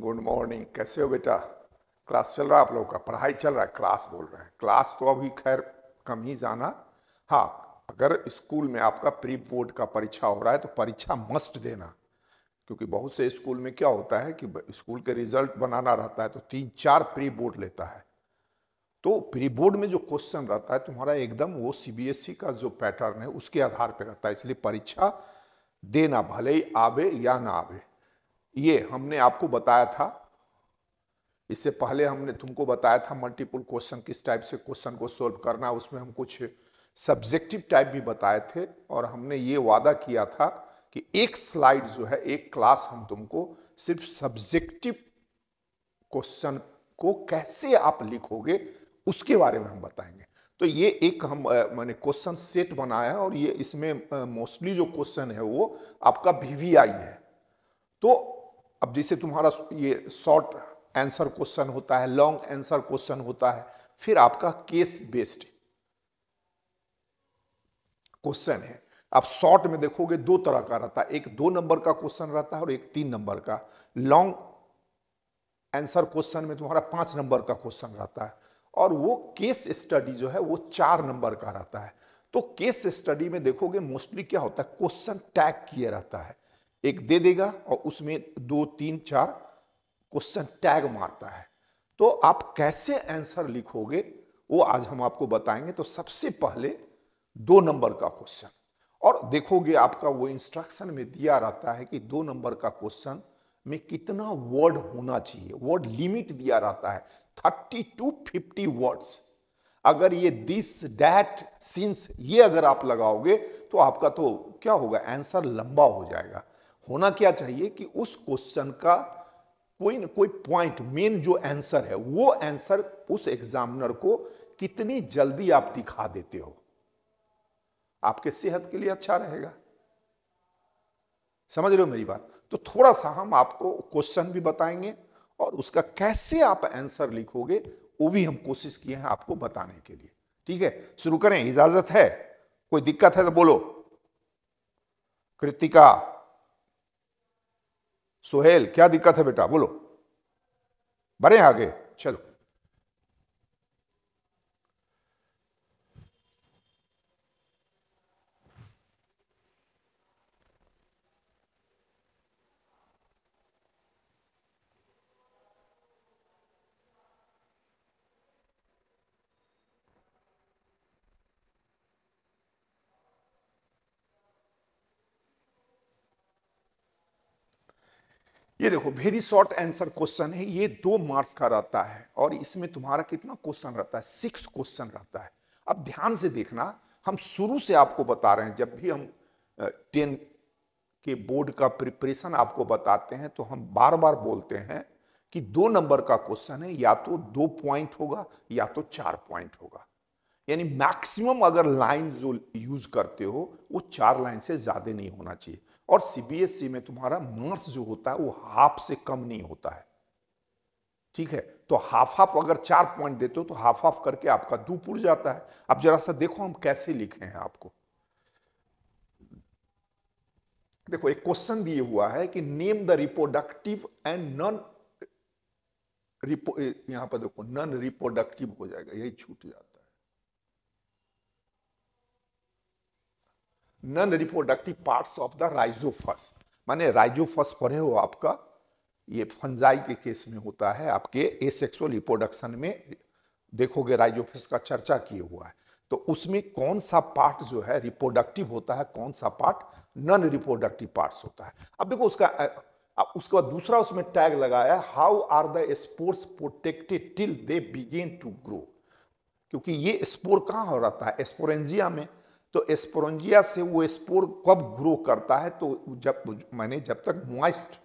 Good morning कैसे हो बेटा क्लास चल रहा है आप लोगों का पढ़ाई चल रहा है क्लास बोल रहे हैं क्लास तो अभी खैर कम ही जाना हाँ अगर स्कूल में आपका प्री बोर्ड का परीक्षा हो रहा है तो परीक्षा मस्ट देना क्योंकि बहुत से स्कूल में क्या होता है कि स्कूल के रिजल्ट बनाना रहता है तो तीन चार प्री बोर्ड लेता है तो प्री बोर्ड में जो क्वेश्चन रहता है तुम्हारा एकदम वो सीबीएसई e का जो पैटर्न है उसके आधार पर रहता है इसलिए परीक्षा देना भले ही आवे या ना आवे ये हमने आपको बताया था इससे पहले हमने तुमको बताया था मल्टीपल क्वेश्चन किस टाइप से क्वेश्चन को सोल्व करना उसमें हम कुछ सब्जेक्टिव टाइप भी बताए थे और हमने ये वादा किया था कि एक स्लाइड जो है एक क्लास हम तुमको सिर्फ सब्जेक्टिव क्वेश्चन को कैसे आप लिखोगे उसके बारे में हम बताएंगे तो ये एक हम मैंने क्वेश्चन सेट बनाया और ये इसमें मोस्टली जो क्वेश्चन है वो आपका वी है तो अब जैसे तुम्हारा ये शॉर्ट आंसर क्वेश्चन होता है लॉन्ग आंसर क्वेश्चन होता है फिर आपका केस बेस्ड क्वेश्चन है आप शॉर्ट में देखोगे दो तरह का रहता है एक दो नंबर का क्वेश्चन रहता है और एक तीन नंबर का लॉन्ग आंसर क्वेश्चन में तुम्हारा पांच नंबर का क्वेश्चन रहता है और वो केस स्टडी जो है वो चार नंबर का रहता है तो केस स्टडी में देखोगे मोस्टली क्या होता है क्वेश्चन टैग किए रहता है एक दे देगा और उसमें दो तीन चार क्वेश्चन टैग मारता है तो आप कैसे आंसर लिखोगे वो आज हम आपको बताएंगे तो सबसे पहले दो नंबर का क्वेश्चन और देखोगे आपका वो इंस्ट्रक्शन में दिया रहता है कि दो नंबर का क्वेश्चन में कितना वर्ड होना चाहिए वर्ड लिमिट दिया रहता है थर्टी टू फिफ्टी वर्ड्स अगर ये दिस डैट सिंस ये अगर आप लगाओगे तो आपका तो क्या होगा आंसर लंबा हो जाएगा होना क्या चाहिए कि उस क्वेश्चन का कोई ना कोई पॉइंट मेन जो आंसर है वो आंसर उस एग्जामिनर को कितनी जल्दी आप दिखा देते हो आपके सेहत के लिए अच्छा रहेगा समझ रहे हो मेरी बात तो थोड़ा सा हम आपको क्वेश्चन भी बताएंगे और उसका कैसे आप आंसर लिखोगे वो भी हम कोशिश किए हैं आपको बताने के लिए ठीक है शुरू करें इजाजत है कोई दिक्कत है तो बोलो कृतिका सुहेल क्या दिक्कत है बेटा बोलो बड़े आगे चलो ये देखो वेरी शॉर्ट आंसर क्वेश्चन है ये दो मार्क्स का रहता है और इसमें तुम्हारा कितना क्वेश्चन रहता है सिक्स क्वेश्चन रहता है अब ध्यान से देखना हम शुरू से आपको बता रहे हैं जब भी हम टेन के बोर्ड का प्रिपरेशन आपको बताते हैं तो हम बार बार बोलते हैं कि दो नंबर का क्वेश्चन है या तो दो पॉइंट होगा या तो चार पॉइंट होगा यानी मैक्सिमम अगर लाइन जो यूज करते हो वो चार लाइन से ज़्यादा नहीं होना चाहिए और सीबीएसई e में तुम्हारा मार्क्स जो होता है वो हाफ से कम नहीं होता है ठीक है तो हाफ हाफ अगर चार पॉइंट देते हो तो हाफ हाफ करके आपका दो पुर जाता है अब जरा सा देखो हम कैसे लिखे हैं आपको देखो एक क्वेश्चन दिए हुआ है कि name the reproductive and non repro यहां पर देखो नॉन रिप्रोडक्टिव हो जाएगा यही छूट जाता non reproductive parts of the rhizopus माने राइजोफस पढ़े हो आपका ये फंजाई के केस में होता है आपके ए सेक्सुअल रिप्रोडक्शन में देखोगे राइजोफस का चर्चा किए हुआ है तो उसमें कौन सा पार्ट जो है रिप्रोडक्टिव होता है कौन सा पार्ट नन रिप्रोडक्टिव पार्ट्स होता है अब देखो उसका अब उसके बाद दूसरा उसमें टैग लगाया how are the spores protected till they begin to grow क्योंकि ये स्पोर कहाँ हो रहा है स्पोरेंजिया में तो स्पोरजिया से वो स्पोर कब ग्रो करता है तो जब मैंने जब तक मॉइस्ट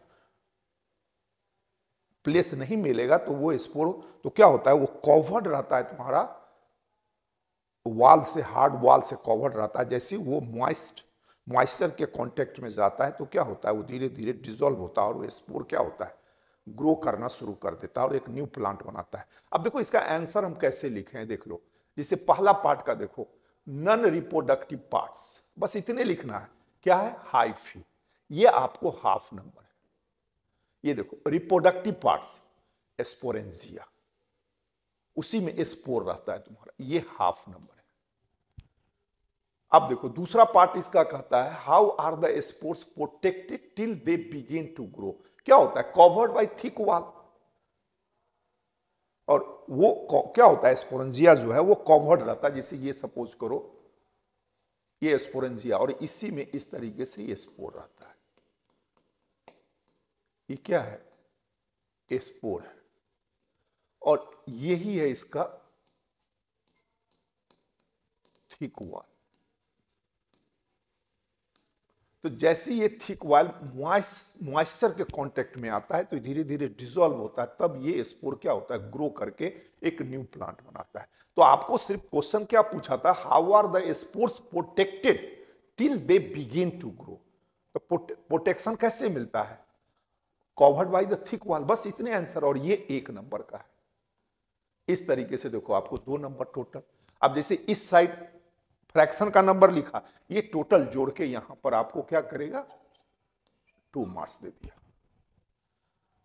प्लेस नहीं मिलेगा तो वो स्पोर तो क्या होता है वो कवर्ड रहता है तुम्हारा वाल से हार्ड वाल से कवर्ड रहता है जैसे वो मॉइस्ट मॉइस्चर के कांटेक्ट में जाता है तो क्या होता है वो धीरे धीरे डिजोल्व होता है और वो स्पोर क्या होता है ग्रो करना शुरू कर देता है और एक न्यू प्लांट बनाता है अब देखो इसका आंसर हम कैसे लिखे हैं देख लो जिसे पहला पार्ट का देखो नन रिप्रोडक्टिव पार्ट्स बस इतने लिखना है क्या है हाई फी ये आपको हाफ नंबर है ये देखो रिप्रोडक्टिव पार्ट्स एस्पोरेंजिया उसी में स्पोर रहता है तुम्हारा ये हाफ नंबर है अब देखो दूसरा पार्ट इसका कहता है how are the spores protected till they begin to grow क्या होता है कवर्ड बाई थिक वाल और वो क्या होता है स्पोरेंजिया जो है वो कॉवर्ड रहता है जैसे ये सपोज करो ये स्पोरेंजिया और इसी में इस तरीके से ये स्पोर रहता है ये क्या है स्पोर है और यही है इसका ठीक वन तो जैसे ये थिक वायल मॉइस्चर के कांटेक्ट में आता है तो धीरे धीरे डिजोल्व होता है तब ये स्पोर क्या होता है ग्रो करके एक न्यू प्लांट बनाता है तो आपको सिर्फ क्वेश्चन क्या पूछा था how are the spores protected till they begin to grow तो प्रोटेक्शन कैसे मिलता है कवर्ड बाई द थिक वाल बस इतने आंसर और ये एक नंबर का है इस तरीके से देखो आपको दो नंबर टोटल अब जैसे इस साइड फ्रैक्शन का नंबर लिखा ये टोटल जोड़ के यहां पर आपको क्या करेगा टू मार्क्स दे दिया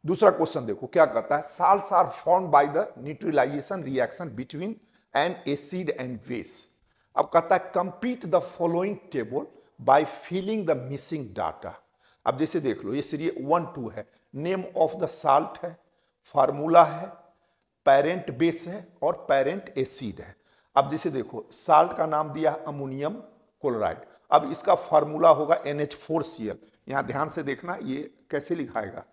दूसरा क्वेश्चन देखो क्या कहता है salt are form by the neutralisation reaction between an acid and base अब कहता है complete the following table by filling the missing data अब जैसे देख लो ये सीरीज वन टू है नेम ऑफ द साल्ट है फार्मूला है पेरेंट बेस है और पेरेंट एसिड है अब जैसे देखो साल्ट का नाम दिया अमोनियम क्लोराइड अब इसका फॉर्मूला होगा N H four C L यहां ध्यान से देखना ये कैसे लिखाएगा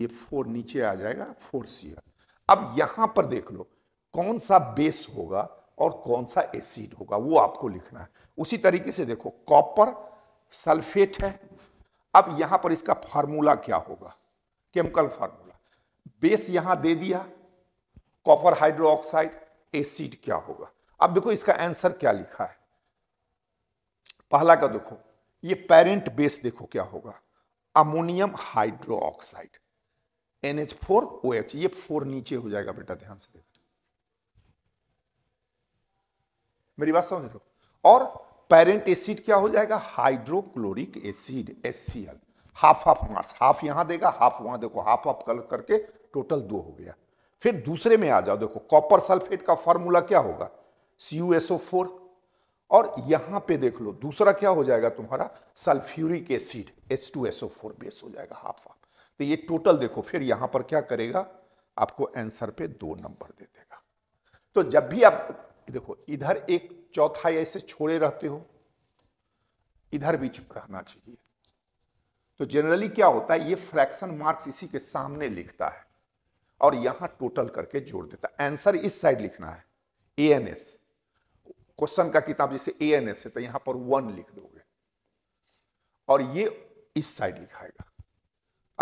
ये फोर नीचे आ जाएगा फोर सी एल अब यहां पर देख लो कौन सा बेस होगा और कौन सा एसिड होगा वो आपको लिखना है उसी तरीके से देखो कॉपर सल्फेट है अब यहां पर इसका फार्मूला क्या होगा केमिकल फार्मूला बेस यहां दे दिया कॉपर हाइड्रोक्साइड एसिड क्या होगा अब देखो इसका आंसर क्या लिखा है पहला का देखो ये पेरेंट बेस देखो क्या होगा ammonium hydroxide oxide NH four O H ये फोर नीचे हो जाएगा बेटा ध्यान से देखो मेरी बात समझ लो और पेरेंट एसिड क्या हो जाएगा hydrochloric acid S C L half half Mars half यहां देगा हाफ वहां देखो हाफ हाफ कलर करके टोटल दो हो गया फिर दूसरे में आ जाओ देखो कॉपर सल्फेट का फॉर्मूला क्या होगा C U S O four और यहां पे देख लो दूसरा क्या हो जाएगा तुम्हारा sulphuric acid S two S O four base हो जाएगा हाफ हाफ तो ये टोटल देखो फिर यहां पर क्या करेगा आपको आंसर पे दो नंबर दे देगा तो जब भी आप देखो इधर एक चौथाई ऐसे छोड़े रहते हो इधर भी रहना चाहिए तो जनरली क्या होता है ये फ्रैक्शन मार्क्स इसी के सामने लिखता है और यहां टोटल करके जोड़ देता आंसर इस साइड लिखना है ए एन एस क्वेश्चन का किताब जैसे ए एन एस है तो यहां पर वन लिख दोगे और ये इस साइड लिखाएगा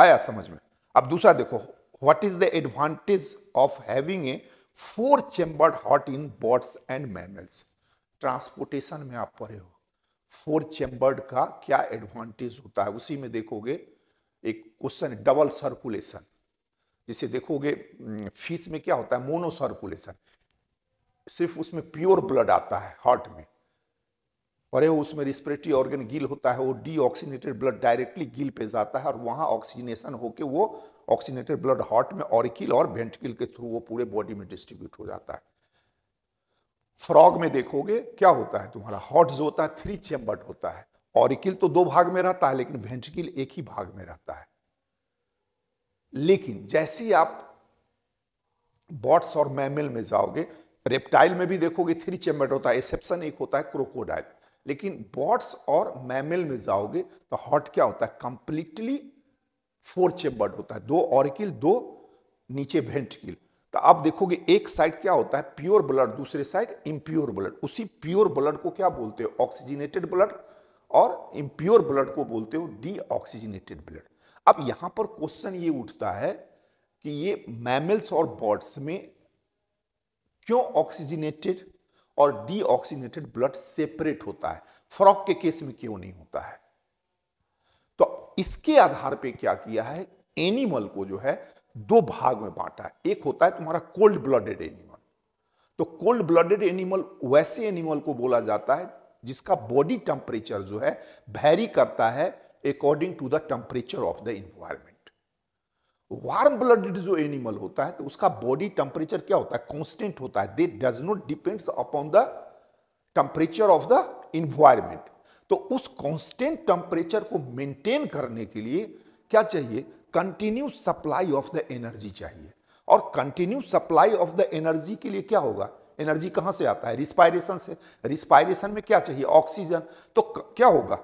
आया समझ में अब दूसरा देखो what is the advantage of having a four chambered heart in birds and mammals transportation में आप पढ़े हो फोर चेंबर्ड का क्या एडवांटेज होता है उसी में देखोगे एक क्वेश्चन डबल सर्कुलेशन जिसे देखोगे फीस में क्या होता है मोनोसर्कुलेशन सिर्फ उसमें प्योर ब्लड आता है हार्ट में और ये उसमें रिस्परेटरी ऑर्गन गिल होता है वो डीऑक्सीनेटेड ब्लड डायरेक्टली गिल पे जाता है और वहाँ ऑक्सीजनेशन होके वो ऑक्सीनेटेड ब्लड हार्ट में ऑरिकिल और वेंटिकिल के थ्रू वो पूरे बॉडी में डिस्ट्रीब्यूट हो जाता है फ्रॉग में देखोगे क्या होता है तुम्हारा हॉट जो होता है थ्री चेम्बर्ड होता है ऑरिकिल तो दो भाग में रहता है लेकिन वेंटिकिल एक ही भाग में रहता है लेकिन जैसे आप बॉट्स और मैमिल में जाओगे रेप्टाइल में भी देखोगे थ्री चेम्बर्ड होता है एक्सेप्शन एक होता है क्रोकोडाइल लेकिन बॉट्स और मैमिल में जाओगे तो हॉट क्या होता है कंप्लीटली फोर चेम्बर्ड होता है दो ऑरिकिल दो नीचे भेंटकिल तो आप देखोगे एक साइड क्या होता है प्योर ब्लड दूसरे साइड इम्प्योर ब्लड उसी प्योर ब्लड को क्या बोलते हो ऑक्सीजनेटेड ब्लड और इम्प्योर ब्लड को बोलते हो डीऑक्सीजनेटेड ब्लड अब यहां पर क्वेश्चन ये उठता है कि ये मैमल्स और बर्ड्स में क्यों ऑक्सीजनेटेड और डीऑक्सीजनेटेड ब्लड सेपरेट होता है फ्रॉक के केस में क्यों नहीं होता है तो इसके आधार पे क्या किया है एनिमल को जो है दो भाग में बांटा है एक होता है तुम्हारा कोल्ड ब्लडेड एनिमल तो कोल्ड ब्लडेड एनिमल वैसे एनिमल को बोला जाता है जिसका बॉडी टेम्परेचर जो है वैरी करता है according to the temperature of the environment warm blooded जो एनिमल होता है तो उसका बॉडी टेम्परेचर क्या होता है कॉन्स्टेंट होता है they does not depends upon the temperature of the environment तो उस कॉन्स्टेंट टेम्परेचर को मेंटेन करने के लिए क्या चाहिए continue supply of the energy चाहिए और continue supply of the energy के लिए क्या होगा एनर्जी कहां से आता है रिस्पायरेशन से रिस्पायरेशन में क्या चाहिए ऑक्सीजन तो क्या होगा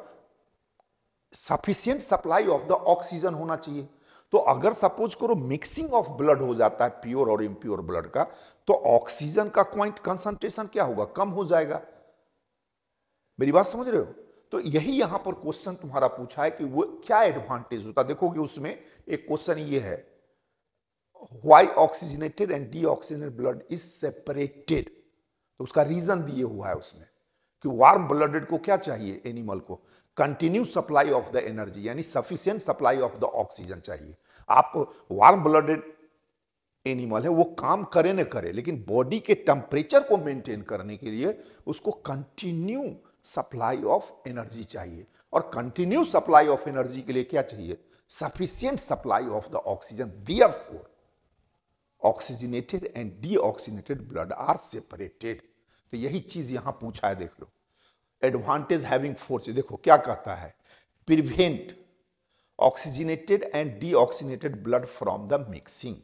sufficient supply of the oxygen होना चाहिए तो अगर सपोज करो मिक्सिंग ऑफ ब्लड हो जाता है प्योर और इम्प्योर ब्लड का तो ऑक्सीजन का क्वाइंट कंसंट्रेशन क्या होगा कम हो जाएगा मेरी बात समझ रहे हो तो यही यहां पर क्वेश्चन तुम्हारा पूछा है कि वो क्या एडवांटेज होता है देखो कि उसमें एक क्वेश्चन ये है why oxygenated and deoxygenated blood is separated तो उसका रीजन दिए हुआ है उसमें कि वार्म ब्लडेड को क्या चाहिए एनिमल को continue supply of the energy यानी sufficient supply of the oxygen चाहिए आप वार्म ब्लडेड एनिमल है वो काम करे ना करे लेकिन बॉडी के टेम्परेचर को मेंटेन करने के लिए उसको कंटिन्यू सप्लाई ऑफ एनर्जी चाहिए और कंटिन्यू सप्लाई ऑफ एनर्जी के लिए क्या चाहिए sufficient supply of the oxygen therefore oxygenated and deoxygenated blood are separated तो यही चीज यहां पूछा है देख लो एडवांटेज हैविंग फोर्स देखो क्या कहता है prevent oxygenated and oxygenated blood from the mixing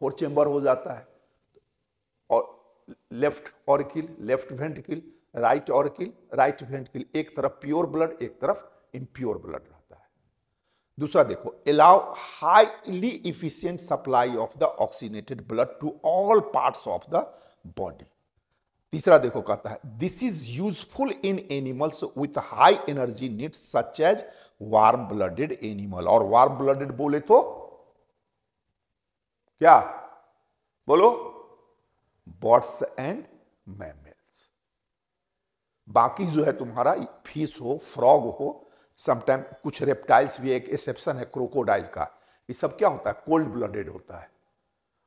four chamber हो जाता है और लेफ्ट ऑर्किल लेफ्ट किल राइट ऑर्किल राइट किल एक तरफ प्योर ब्लड एक तरफ इम्प्योर ब्लड रहता है दूसरा देखो allow highly efficient supply of the oxygenated blood to all parts of the body तीसरा देखो कहता है this is useful in animals with high energy need such as warm blooded animal और वार्म ब्लडेड बोले तो क्या बोलो बर्ड्स एंड मैमल्स बाकी जो है तुम्हारा फिश हो फ्रॉग हो समटाइम कुछ रेप्टाइल्स भी एक एक्सेप्शन है क्रोकोडाइल का ये सब क्या होता है कोल्ड ब्लडेड होता है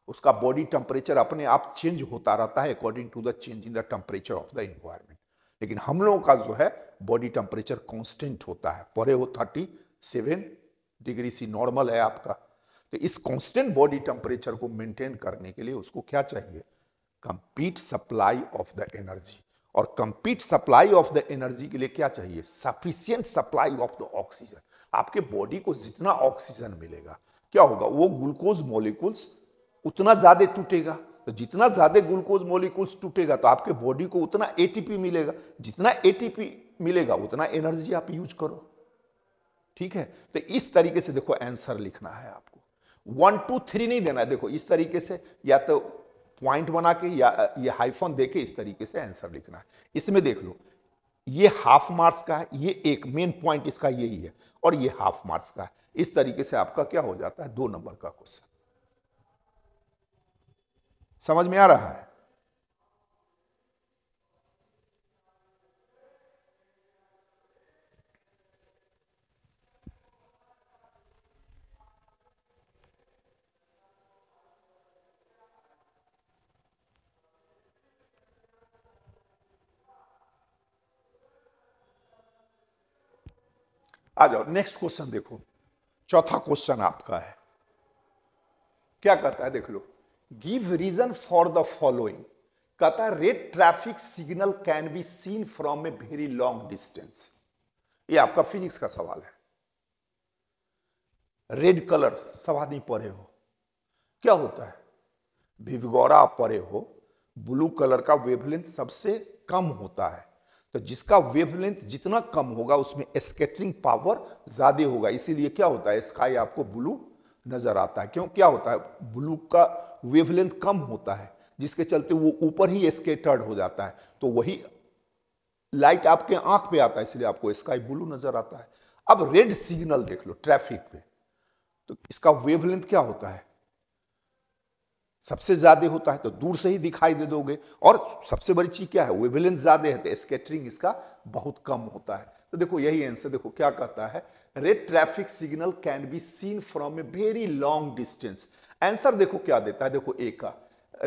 उसका बॉडी टेम्परेचर अपने आप चेंज होता रहता है according to the change in the temperature of the environment लेकिन हम लोगों का जो है बॉडी टेम्परेचर कॉन्स्टेंट होता है परे वो thirty seven degree C normal है आपका तो इस कॉन्स्टेंट बॉडी टेम्परेचर को मेंटेन करने के लिए उसको क्या चाहिए complete supply of the energy और complete supply of the energy के लिए क्या चाहिए sufficient supply of the oxygen आपके बॉडी को जितना ऑक्सीजन मिलेगा क्या होगा वो ग्लूकोज मॉलिक्यूल्स उतना ज़्यादा टूटेगा तो जितना ज़्यादा ग्लूकोज मोलिकुल्स टूटेगा तो आपके बॉडी को उतना एटीपी मिलेगा जितना एटीपी मिलेगा उतना एनर्जी आप यूज करो ठीक है तो इस तरीके से देखो आंसर लिखना है आपको वन टू थ्री नहीं देना है देखो इस तरीके से या तो पॉइंट बना के या ये हाईफोन दे के इस तरीके से आंसर लिखना है इसमें देख लो ये हाफ मार्क्स का है ये एक मेन पॉइंट इसका यही है और ये हाफ मार्क्स का है इस तरीके से आपका क्या हो जाता है दो नंबर का क्वेश्चन समझ में आ रहा है आ जाओ नेक्स्ट क्वेश्चन देखो चौथा क्वेश्चन आपका है क्या कहता है देख लो give reason for the following. Qatar red traffic signal can be seen from a very long distance ये आपका फिजिक्स का सवाल है रेड कलर सब आदमी पढ़े हो क्या होता है भिवगौरा आप पढ़े हो ब्लू कलर का वेवलेंथ सबसे कम होता है तो जिसका वेवलेंथ जितना कम होगा उसमें स्केटरिंग पावर ज्यादा होगा इसीलिए क्या होता है स्काई आपको ब्लू नज़र आता है क्यों क्या होता है ब्लू का वेवलेंथ कम होता है जिसके चलते वो ऊपर ही स्केटर्ड हो जाता है तो वही लाइट आपके आंख पे आता है इसलिए आपको स्काई ब्लू नज़र आता है अब रेड सिग्नल देख लो ट्रैफिक पे तो इसका वेवलेंथ क्या होता है सबसे ज्यादा होता है तो दूर से ही दिखाई दे दोगे और सबसे बड़ी चीज क्या है वेवलेंथ ज्यादा है तो स्केटरिंग इसका बहुत कम होता है तो देखो यही आंसर देखो क्या कहता है red traffic signal can be seen from a very long distance answer देखो क्या देता है देखो ए का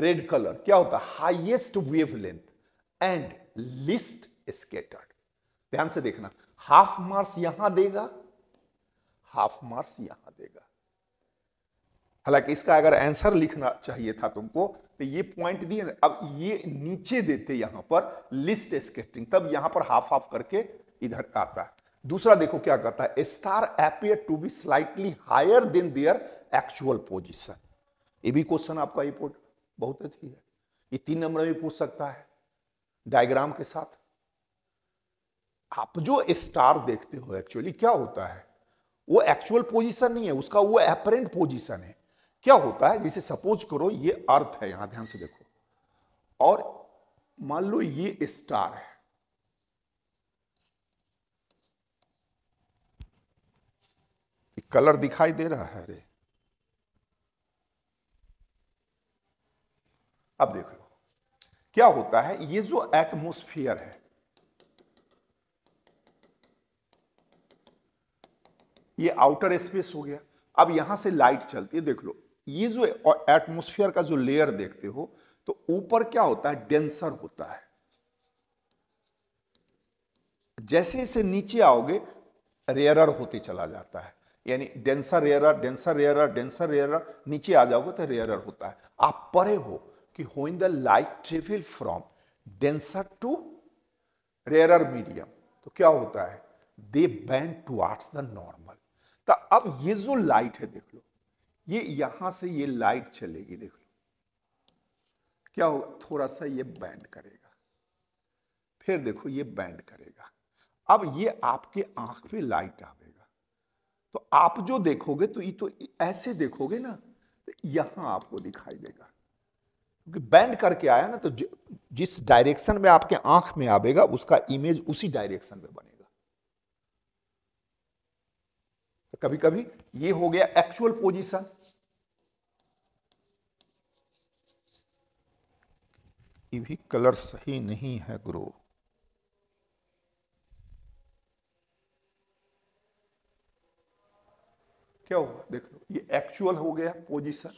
रेड कलर क्या होता है highest wavelength and least scattered ध्यान से देखना हाफ मार्स यहां देगा हाफ मार्स यहां देगा हालांकि इसका अगर आंसर लिखना चाहिए था तुमको तो ये पॉइंट दिए अब ये नीचे देते यहां पर लिस्ट स्केटिंग तब यहां पर हाफ हाफ करके इधर आता है दूसरा देखो क्या कहता है star appear to be slightly higher than their actual position ये भी क्वेश्चन आपका ये बहुत अच्छी है ये तीन नंबर में पूछ सकता है डायग्राम के साथ आप जो स्टार देखते हो एक्चुअली क्या होता है वो एक्चुअल पोजीशन नहीं है उसका वो एपरेंट पोजीशन है क्या होता है जैसे सपोज करो ये अर्थ है यहां ध्यान से देखो और मान लो ये स्टार है कलर दिखाई दे रहा है अरे अब देख लो क्या होता है ये जो एटमोस्फियर है ये आउटर स्पेस हो गया अब यहां से लाइट चलती है देख लो ये जो एटमोस्फियर का जो लेयर देखते हो तो ऊपर क्या होता है डेंसर होता है जैसे इसे नीचे आओगे रेयरर होते चला जाता है यानी denser rarer denser rarer denser rarer नीचे आ जाओगे तो रेयरर होता है आप परे हो कि in the light travel from denser to rarer medium तो क्या होता है they bend to the normal तो अब ये जो लाइट है देख लो ये यहां से ये लाइट चलेगी देख लो क्या होगा थोड़ा सा ये बैंड करेगा फिर देखो ये बैंड करेगा अब ये आपके आंख पे लाइट आवे आप जो देखोगे तो ये तो ऐसे देखोगे ना तो यहां आपको दिखाई देगा क्योंकि बैंड करके आया ना तो जिस डायरेक्शन में आपके आंख में आवेगा उसका इमेज उसी डायरेक्शन में बनेगा तो कभी कभी ये हो गया एक्चुअल पोजीशन ये भी कलर सही नहीं है गुरु क्या हुआ देख लो ये एक्चुअल हो गया पोजिशन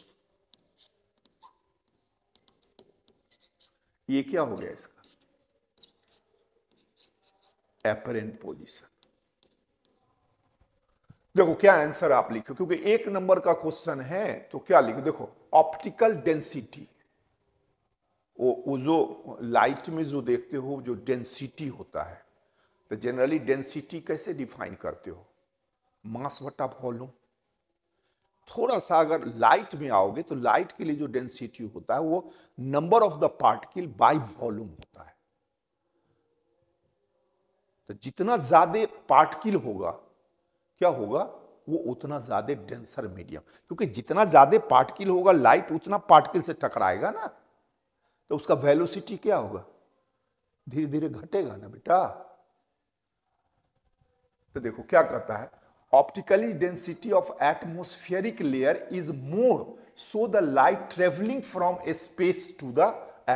ये क्या हो गया इसका एपरेंट पोजिशन देखो क्या आंसर आप लिखो क्योंकि एक नंबर का क्वेश्चन है तो क्या लिखो देखो ऑप्टिकल डेंसिटी वो, वो जो लाइट में जो देखते हो जो डेंसिटी होता है तो जनरली डेंसिटी कैसे डिफाइन करते हो मास बटा वॉल्यूम थोड़ा सा अगर लाइट में आओगे तो लाइट के लिए जो डेंसिटी होता है वो number of the particle by volume होता है तो जितना ज्यादा पार्टिकल होगा क्या होगा वो उतना ज्यादा डेंसर मीडियम क्योंकि जितना ज्यादा पार्टिकल होगा लाइट उतना पार्टिकल से टकराएगा ना तो उसका वेलोसिटी क्या होगा धीरे धीरे घटेगा ना बेटा तो देखो क्या कहता है optically density of atmospheric layer is more so the light traveling from space to the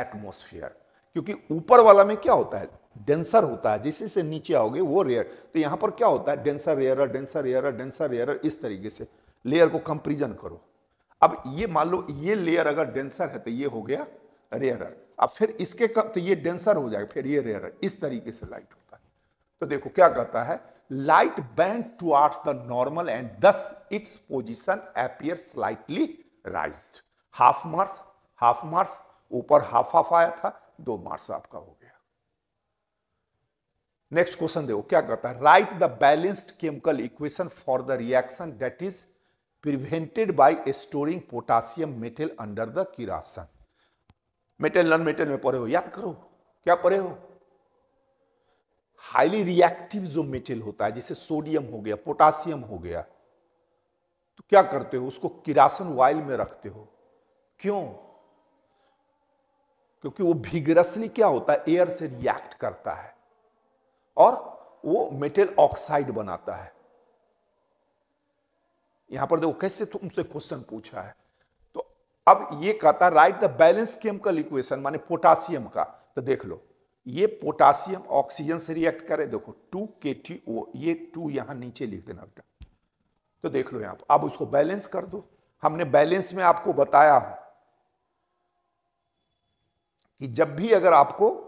atmosphere क्योंकि ऊपर वाला में क्या होता है डेंसर होता है जिससे से नीचे आओगे वो रेयर तो यहां पर क्या होता है denser rare denser rare denser rare इस तरीके से लेयर को कंपेरिजन करो अब ये मान लो ये लेयर अगर डेंसर है तो ये हो गया रेयर अब फिर इसके कब तो ये डेंसर हो जाएगा फिर ये रेयर इस तरीके से लाइट होता है तो देखो क्या कहता है light bend towards the normal and thus its position appears slightly raised. Half marks half marks ऊपर हाफ हाफ आया था दो मार्क्स आपका हो गया नेक्स्ट क्वेश्चन देखो क्या कहता है write the balanced chemical equation for the reaction that is prevented by storing potassium metal under the kerosene metal non metal में पढ़े हो याद करो क्या पढ़े हो हाईली रिएक्टिव जो मेटल होता है जैसे सोडियम हो गया पोटासियम हो गया तो क्या करते हो उसको किरासन वाइल में रखते हो क्यों क्योंकि वो भिगरसली क्या होता है एयर से रिएक्ट करता है और वो मेटल ऑक्साइड बनाता है यहां पर देखो कैसे तुमसे क्वेश्चन पूछा है तो अब ये कहता write the balance chemical equation माने पोटासियम का तो देख लो ये पोटासियम ऑक्सीजन से रिएक्ट करे देखो टू के टी ओ ये टू यहां नीचे लिख देना बेटा तो देख लो यहां अब उसको बैलेंस कर दो हमने बैलेंस में आपको बताया हो कि जब भी अगर आपको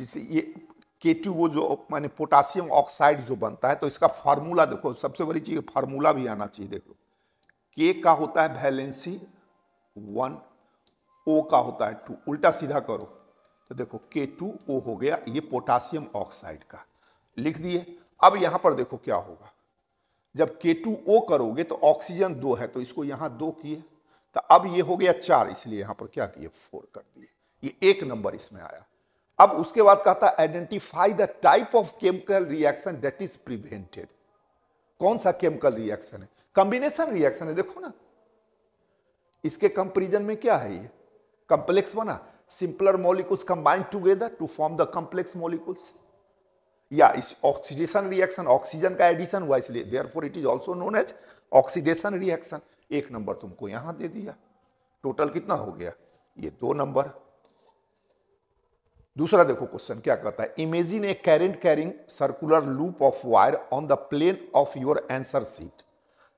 इसे ये के टू वो जो मैंने पोटासियम ऑक्साइड जो बनता है तो इसका फार्मूला देखो सबसे बड़ी चीज़ फार्मूला भी आना चाहिए देखो के का होता है वैलेंसी वन ओ का होता है टू उल्टा सीधा करो तो देखो के टू ओ हो गया ये पोटासियम ऑक्साइड का लिख दिए अब यहां पर देखो क्या होगा जब के टू ओ करोगे तो ऑक्सीजन दो है तो इसको यहां दो किए तो अब ये हो गया चार इसलिए यहां पर क्या किए फोर कर दिए ये एक नंबर इसमें आया अब उसके बाद कहता identify the type of chemical reaction that is prevented कौन सा केमिकल रिएक्शन है कॉम्बिनेशन रिएक्शन है देखो ना इसके कंपेरिजन में क्या है ये कंप्लेक्स बना simpler molecules combined together to form the complex molecules या इस ऑक्सीडेशन रिएक्शन ऑक्सीजन का एडिशन हुआ इसलिए therefore it is also known as oxidation reaction एक नंबर तुमको यहां दे दिया टोटल कितना हो गया ये दो नंबर दूसरा देखो क्वेश्चन क्या कहता है imagine a current carrying circular loop of wire on the plane of your answer sheet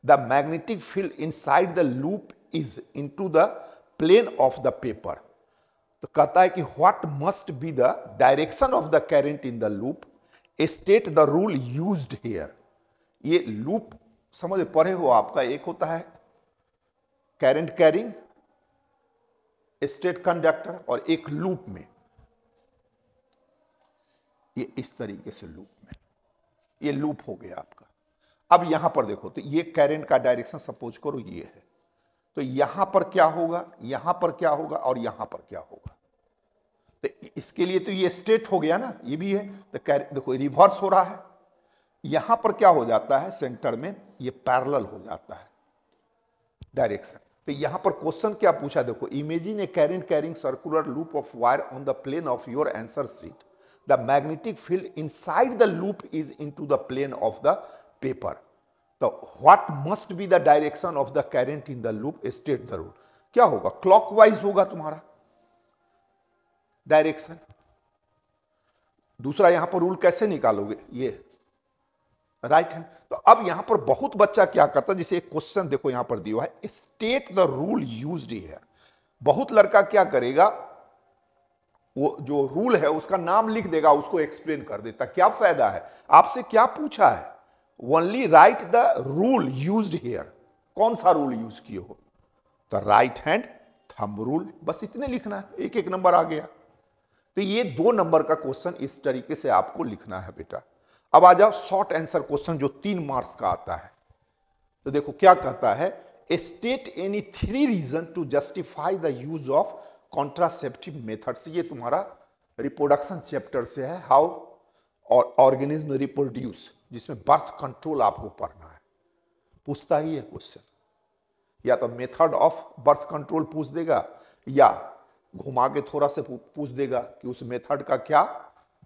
the magnetic field inside the loop is to the plane of the paper तो कहता है कि what must be the direction of the current in the loop state the rule use here ये loop समझ पढ़े हो आपका एक होता है कैरेंट कैरिंग स्टेट कंडक्टर और एक लूप में ये इस तरीके से लूप में ये लूप हो गया आपका अब यहां पर देखो तो ये कैरेंट का डायरेक्शन सपोज करो ये है तो यहां पर क्या होगा यहां पर क्या होगा और यहां पर क्या होगा तो इसके लिए तो ये स्टेट हो गया ना ये भी है तो देखो रिवर्स हो रहा है यहां पर क्या हो जाता है सेंटर में ये पैरल हो जाता है डायरेक्शन तो यहां पर क्वेश्चन क्या पूछा देखो imagine a current carrying circular loop of wire on the plane of your answer sheet the magnetic field inside the loop is into the plane of the paper. The what must be the direction of the current in the loop state the rule. क्या होगा clockwise होगा तुम्हारा direction दूसरा यहां पर rule कैसे निकालोगे ये राइट हैंड तो अब यहां पर बहुत बच्चा क्या करता है जिसे एक क्वेश्चन देखो यहां पर दिया है state the rule used here बहुत लड़का क्या करेगा वो जो रूल है उसका नाम लिख देगा उसको एक्सप्लेन कर देता क्या फायदा है आपसे क्या पूछा है only write the rule use here कौन सा रूल यूज किए हो तो राइट हैंड थंब रूल बस इतने लिखना है एक एक नंबर आ गया तो ये दो नंबर का क्वेश्चन इस तरीके से आपको लिखना है बेटा अब आ जाओ शॉर्ट आंसर क्वेश्चन जो तीन मार्क्स का आता है तो देखो क्या कहता है state any three reason to justify the use of contraceptive methods ये तुम्हारा रिप्रोडक्शन चैप्टर से है हाउ और ऑर्गेनिज्म रिप्रोड्यूस जिसमें बर्थ कंट्रोल आपको पढ़ना है पूछता ही है क्वेश्चन या तो मेथड ऑफ बर्थ कंट्रोल पूछ देगा या घुमा के थोड़ा से पूछ देगा कि उस मेथड का क्या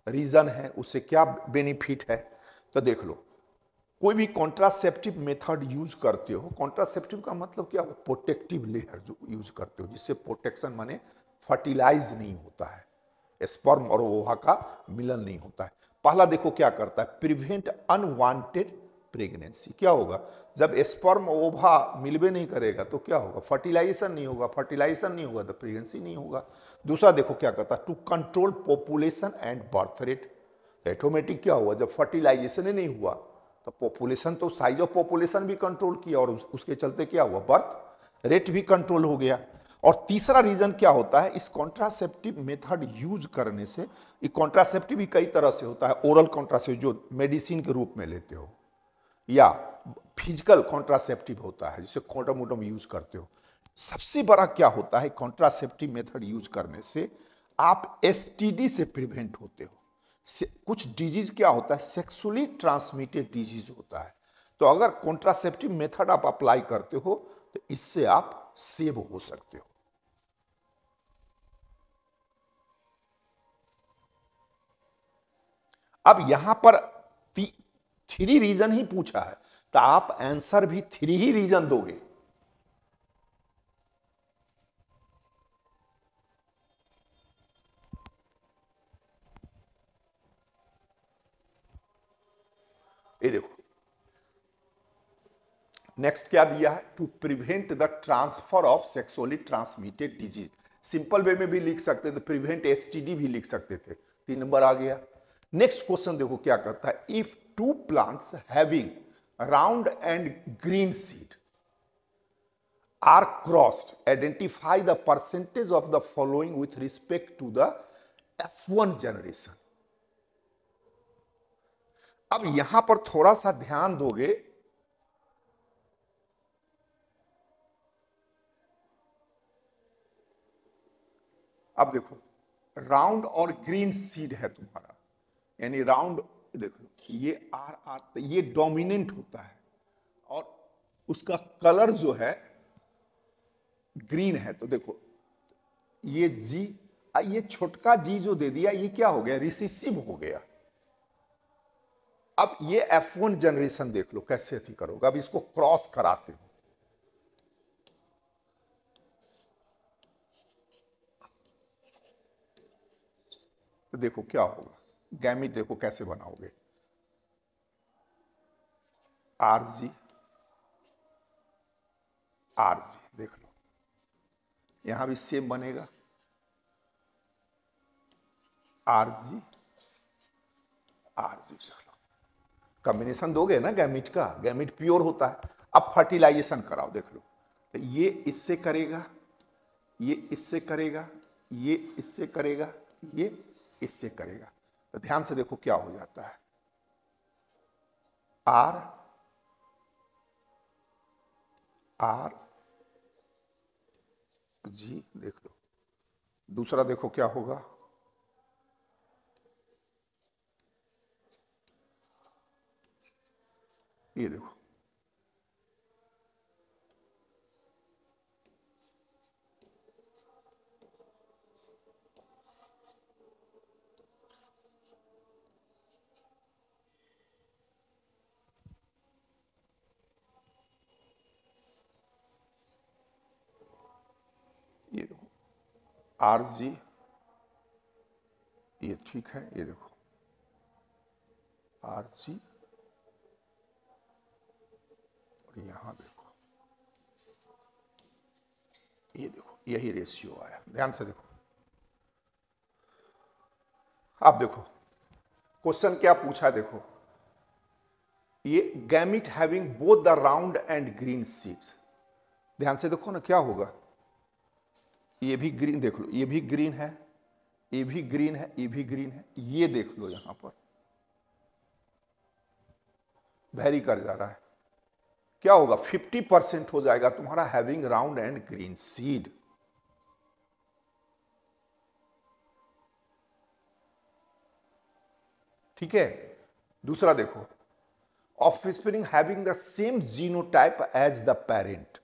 रीजन है उससे क्या बेनिफिट है तो देख लो कोई भी कॉन्ट्रासेप्टिव मेथड यूज करते हो कॉन्ट्रासेप्टिव का मतलब क्या हो प्रोटेक्टिव लेयर जो यूज करते हो जिससे प्रोटेक्शन माने फर्टिलाइज नहीं होता है स्पर्म और ओवा का मिलन नहीं होता है पहला देखो क्या करता है प्रिवेंट अनवांटेड प्रेगनेंसी क्या होगा जब स्पर्म ओभा मिलवे नहीं करेगा तो क्या होगा फर्टिलाइजेशन नहीं होगा फर्टिलाइजेशन नहीं होगा तो प्रेगनेंसी नहीं होगा दूसरा देखो क्या करता है to control population and birth rate automatic क्या हुआ जब फर्टिलाइजेशन ही नहीं हुआ तो पॉपुलेशन तो साइज ऑफ पॉपुलेशन भी कंट्रोल किया और उस, उसके चलते क्या हुआ बर्थ रेट भी कंट्रोल हो गया और तीसरा रीजन क्या होता है इस कॉन्ट्रासेप्टिव मेथड यूज करने से ये कॉन्ट्रासेप्टिव भी कई तरह से होता है ओरल कॉन्ट्रासेप्टिव जो मेडिसिन के रूप में लेते हो या फिजिकल कॉन्ट्रासेप्टिव होता है जिसे कोटम वोटम यूज करते हो सबसे बड़ा क्या होता है कॉन्ट्रासेप्टिव मेथड यूज करने से आप एस से प्रिवेंट होते हो कुछ डिजीज क्या होता है सेक्सुअली ट्रांसमिटेड डिजीज होता है तो अगर कॉन्ट्रासेप्टिव मेथड आप अप्लाई करते हो तो इससे आप सेव हो सकते हो अब यहां पर थ्री रीजन ही पूछा है तो आप आंसर भी थ्री ही रीजन दोगे ये देखो नेक्स्ट क्या दिया है to prevent the transfer of sexually transmitted disease simple way में भी लिख सकते थे प्रिवेंट एसटीडी भी लिख सकते थे तीन नंबर आ गया नेक्स्ट क्वेश्चन देखो क्या कहता है if two plants having round and green seed are crossed identify the percentage of the following with respect to the F one generation अब यहां पर थोड़ा सा ध्यान दोगे अब देखो राउंड और ग्रीन सीड है तुम्हारा यानी राउंड देखो ये आर आर ये डोमिनेंट होता है और उसका कलर जो है ग्रीन है तो देखो ये जी ये छोटका जी जो दे दिया ये क्या हो गया रिसिसिव हो गया अब ये एफ वन जनरेशन देख लो कैसे अथी करोगे अब इसको क्रॉस कराते हो तो देखो क्या होगा गैमी देखो कैसे बनाओगे आर जी आर जी देख लो यहां भी सेम बनेगा आर जी आर जी देख कॉम्बिनेशन दोगे ना गैमिट का गैमिट प्योर होता है अब फर्टिलाइजेशन कराओ देख लो तो ये इससे करेगा ये इससे करेगा ये इससे करेगा ये इससे करेगा तो ध्यान से देखो क्या हो जाता है आर आर जी देख लो दूसरा देखो क्या होगा ये देखो ये देखो आर जी ये ठीक है ये देखो आर जी और यहां देखो ये देखो यही रेशियो आया ध्यान से देखो आप देखो क्वेश्चन क्या पूछा है देखो ये gamete having both the round and green seeds ध्यान से देखो ना क्या होगा ये भी ग्रीन देख लो ये भी ग्रीन है ये भी ग्रीन है ये भी ग्रीन है ये देख लो यहां पर भैरी कर जा रहा है क्या होगा 50 परसेंट हो जाएगा तुम्हारा having round and green seed ठीक है दूसरा देखो offspring having the same genotype as the parent